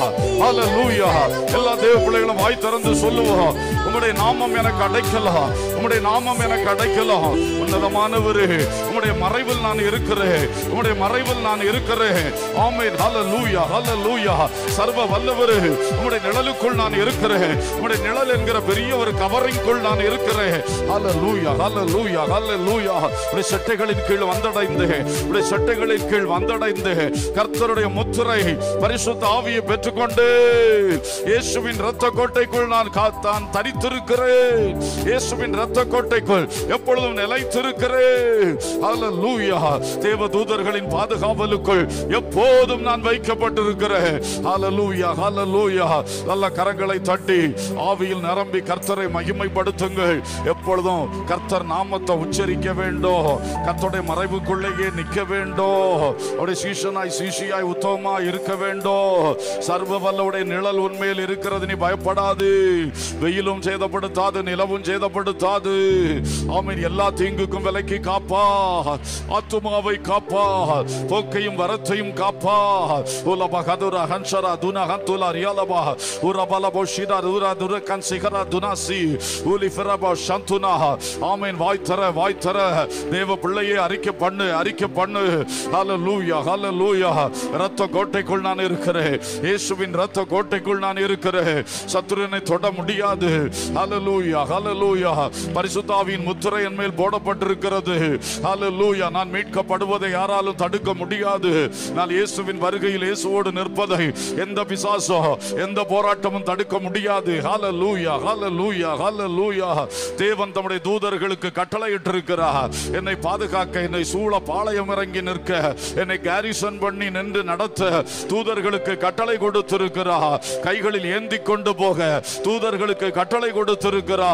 அலலூயா எல்லா தேவ பிள்ளைகளும் வாய் திறந்து சொல்லுவோம் உங்களுடைய நாமம் எனக்கு அடைக்கலாம் உம்முடைய நாமம் எனக்கு அடைக்கலாம் உன்னதமானவரு உம்முடைய மறைவில் நான் இருக்கிறேன் உம்முடைய மறைவில் நான் இருக்கிறேன் ஆமேன் ஹல லூயா ஹல லூயா சர்வ வல்லவரு உம்முடைய நிழலுக்குள் நான் இருக்கிறேன் உம்முடைய நிழல் என்கிற பெரிய ஒரு கவரிங்குள் நான் இருக்கிறேன் ஹல லூயா ஹல லூயா ஹல லூயா உடைய சட்டைகளின் கீழ் வந்தடைந்து உடைய சட்டைகளின் கீழ் வந்தடைந்து கர்த்தருடைய முத்திரை பரிசுத்த ஆவியை பெற்றுக்கொண்டு இயேசுவின் இரத்த கோட்டைக்குள் நான் காத்தான் தரித்திருக்கிறேன் இயேசுவின் இரத்த பரிசுத்த கோட்டைக்குள் எப்பொழுதும் நிலைத்திருக்கிறேன் ஹalleluya தேவ தூதர்களின் பாதுகாவலுக்குள் எப்போதும் நான் வைக்கப்பட்டிருக்கிறேன் ஹalleluya ஹalleluya நல்ல கரங்களை தட்டி ஆவியில் நிரம்பி கர்த்தரை மகிமைப்படுத்துங்கள் எப்பொழுதும் கர்த்தர் நாமத்தை உச்சரிக்க வேண்டும் கர்த்தருடைய மறைவுக்குள்ளேயே நிற்க வேண்டும் அவருடைய சீஷனாய் சீஷியாய் உத்தமமா இருக்க வேண்டும் சர்வவல்லவுடைய நிழல் உண்மையில் இருக்கிறது நீ பயப்படாது வெயிலும் சேதப்படுத்தாது நிலவும் சேதப்படுத்தாது முடியாது ஆமீன் எல்லா தீங்குக்கும் விலைக்கு காப்பா ஆத்துமாவை காப்பா போக்கையும் வரத்தையும் காப்பா உலப கதுர ஹன்சரா துனா ஹந்துலா ரியாலபா உரபல போஷிதா ரூரா துர கன்சிகரா துனாசி உலி ஃபிரபா சந்துனா ஆமீன் வாய் தர வாய் தர தேவ பிள்ளையே அறிக்கை பண்ணு அறிக்கை பண்ணு ஹல லூயா ஹல லூயா ரத்த கோட்டைக்குள் நான் இருக்கிறேன் இயேசுவின் ரத்த கோட்டைக்குள் நான் இருக்கிறேன் சத்துருனை தொட முடியாது ஹல லூயா ஹல லூயா பரிசுத்தாவின் முத்திரை என் மேல் போடப்பட்டிருக்கிறது ஹalleluya நான் மீட்கப்படுவதை யாராலும் தடுக்க முடியாது நான் இயேசுவின் வருகையில் இயேசுவோடு நிற்பதை எந்த பிசாசோ எந்த போராட்டமும் தடுக்க முடியாது தேவன் தம்முடைய தூதர்களுக்கு கட்டளையிட்டிருக்கிறார் என்னை பாதுகாக்க என்னை சூழ பாளையம் இறங்கி நிற்க என்னை கேரிசன் பண்ணி நின்று நடத்த தூதர்களுக்கு கட்டளை கொடுத்திருக்கிறார் கைகளில் ஏந்தி கொண்டு போக தூதர்களுக்கு கட்டளை கொடுத்திருக்கிறா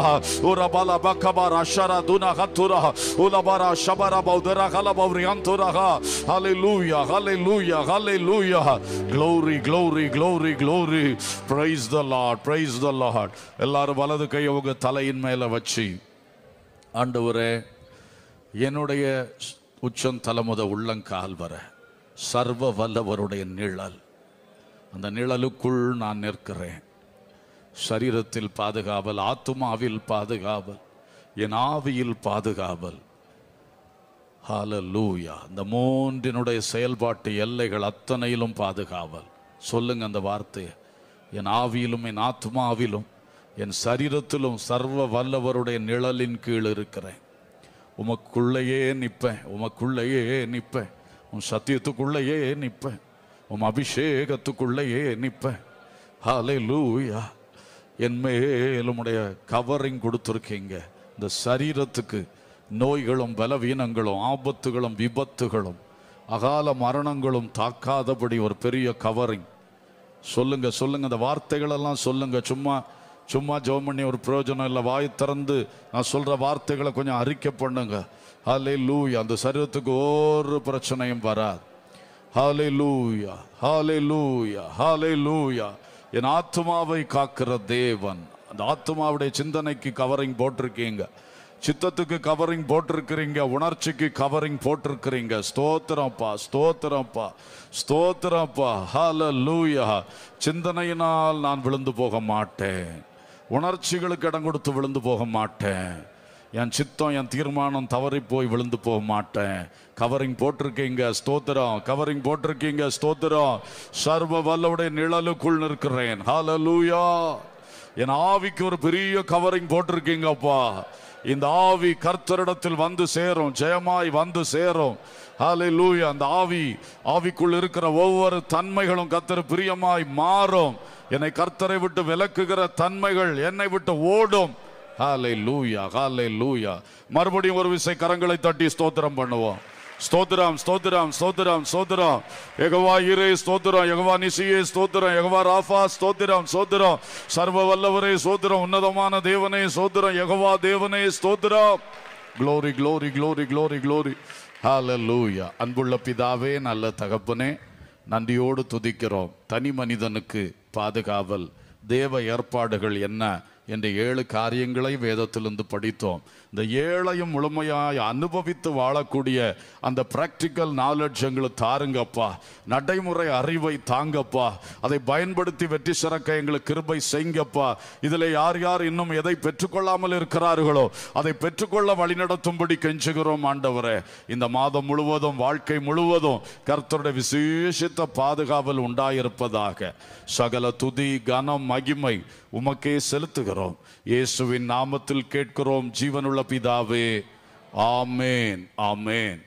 ஒரு shara duna hatura Ulabara Shabara Baudara Halabavrianturaha Hallelujah Hallelujah Hallelujah Glory Glory Glory Glory Praise the Lord Praise the Lord எல்லாரும் வலது கையை உங்க தலையின் மேல வச்சு ஆண்டவரே என்னுடைய உச்சம் தலைமுத உள்ளங்கால் வர சர்வ வல்லவருடைய நிழல் அந்த நிழலுக்குள் நான் நிற்கிறேன் சரீரத்தில் பாதுகாவல் ஆத்மாவில் பாதுகாவல் என் ஆவியில் பாதுகாவல் லூயா இந்த மூன்றினுடைய செயல்பாட்டு எல்லைகள் அத்தனையிலும் பாதுகாவல் சொல்லுங்க அந்த வார்த்தையை என் ஆவியிலும் என் ஆத்மாவிலும் என் சரீரத்திலும் சர்வ வல்லவருடைய நிழலின் கீழ் இருக்கிறேன் உமக்குள்ளேயே நிற்பேன் உமக்குள்ளேயே நிற்பேன் உன் சத்தியத்துக்குள்ளேயே நிற்பேன் உன் அபிஷேகத்துக்குள்ளேயே நிற்பேன் ஹாலே லூயா என் மேலும் உடைய கவரிங் கொடுத்துருக்கீங்க இந்த சரீரத்துக்கு நோய்களும் பலவீனங்களும் ஆபத்துகளும் விபத்துகளும் அகால மரணங்களும் தாக்காதபடி ஒரு பெரிய கவரிங் சொல்லுங்க சொல்லுங்க அந்த வார்த்தைகளெல்லாம் சொல்லுங்க சும்மா சும்மா ஜோம் பண்ணி ஒரு பிரயோஜனம் இல்லை வாய் திறந்து நான் சொல்கிற வார்த்தைகளை கொஞ்சம் அறிக்கை பண்ணுங்க ஹாலே லூயா அந்த சரீரத்துக்கு ஒரு பிரச்சனையும் வராது ஹாலே லூயா ஹாலே லூயா ஹாலே லூயா என் ஆத்மாவை காக்கிற தேவன் அந்த ஆத்மாவுடைய சிந்தனைக்கு கவரிங் போட்டிருக்கீங்க சித்தத்துக்கு கவரிங் போட்டிருக்கிறீங்க உணர்ச்சிக்கு கவரிங் போட்டிருக்கிறீங்க ஸ்தோத்திரம்ப்பா ஸ்தோத்திரம்ப்பா ஸ்தோத்திரம்ப்பா ஹல லூயா சிந்தனையினால் நான் விழுந்து போக மாட்டேன் உணர்ச்சிகளுக்கு இடம் கொடுத்து விழுந்து போக மாட்டேன் என் சித்தம் என் தீர்மானம் தவறி போய் விழுந்து போக மாட்டேன் கவரிங் போட்டிருக்கீங்க ஸ்தோத்திரம் கவரிங் போட்டிருக்கீங்க ஸ்தோத்திரம் சர்வ வல்லவுடைய நிழலுக்குள் நிற்கிறேன் ஹால லூயா என் ஆவிக்கு ஒரு பெரிய கவரிங் போட்டிருக்கீங்கப்பா இந்த ஆவி கர்த்தரிடத்தில் வந்து சேரும் ஜெயமாய் வந்து சேரும் ஹாலே லூயா அந்த ஆவி ஆவிக்குள் இருக்கிற ஒவ்வொரு தன்மைகளும் கர்த்தர் பிரியமாய் மாறும் என்னை கர்த்தரை விட்டு விளக்குகிற தன்மைகள் என்னை விட்டு ஓடும் ஹாலே லூயா ஹாலே லூயா மறுபடியும் ஒரு விசை கரங்களை தட்டி ஸ்தோத்திரம் பண்ணுவோம் ஸ்தோத்திரம் ஸ்தோத்திரம் ஸ்தோத்திரம் ஸ்தோத்திரம் எகவா இரே ஸ்தோத்திரம் எகவா நிசியே ஸ்தோத்திரம் எகவா ராஃபா ஸ்தோத்திரம் ஸ்தோத்திரம் சர்வ வல்லவரே ஸ்தோத்திரம் உன்னதமான தேவனே ஸ்தோத்திரம் எகவா தேவனே ஸ்தோத்திரம் glory glory glory glory glory லூயா அன்புள்ள பிதாவே நல்ல தகப்பனே நன்றியோடு துதிக்கிறோம் தனி மனிதனுக்கு பாதுகாவல் தேவ ஏற்பாடுகள் என்ன என்ற ஏழு காரியங்களை வேதத்திலிருந்து படித்தோம் இந்த ஏழையும் முழுமையாய் அனுபவித்து வாழக்கூடிய அந்த ப்ராக்டிக்கல் நாலெட்ஜ் எங்களுக்கு தாருங்கப்பா நடைமுறை அறிவை தாங்கப்பா அதை பயன்படுத்தி வெற்றி சிறக்க எங்களுக்கு கிருபை செய்ங்கப்பா இதில் யார் யார் இன்னும் எதை பெற்றுக்கொள்ளாமல் இருக்கிறார்களோ அதை பெற்றுக்கொள்ள வழிநடத்தும்படி கெஞ்சுகிறோம் ஆண்டவரே இந்த மாதம் முழுவதும் வாழ்க்கை முழுவதும் கர்த்தருடைய விசேஷித்த பாதுகாவல் உண்டாயிருப்பதாக சகல துதி கனம் மகிமை உமக்கே செலுத்துகிறோம் இயேசுவின் நாமத்தில் கேட்கிறோம் ஜீவனுள்ள நல்ல பிதாவே ஆமேன் ஆமேன்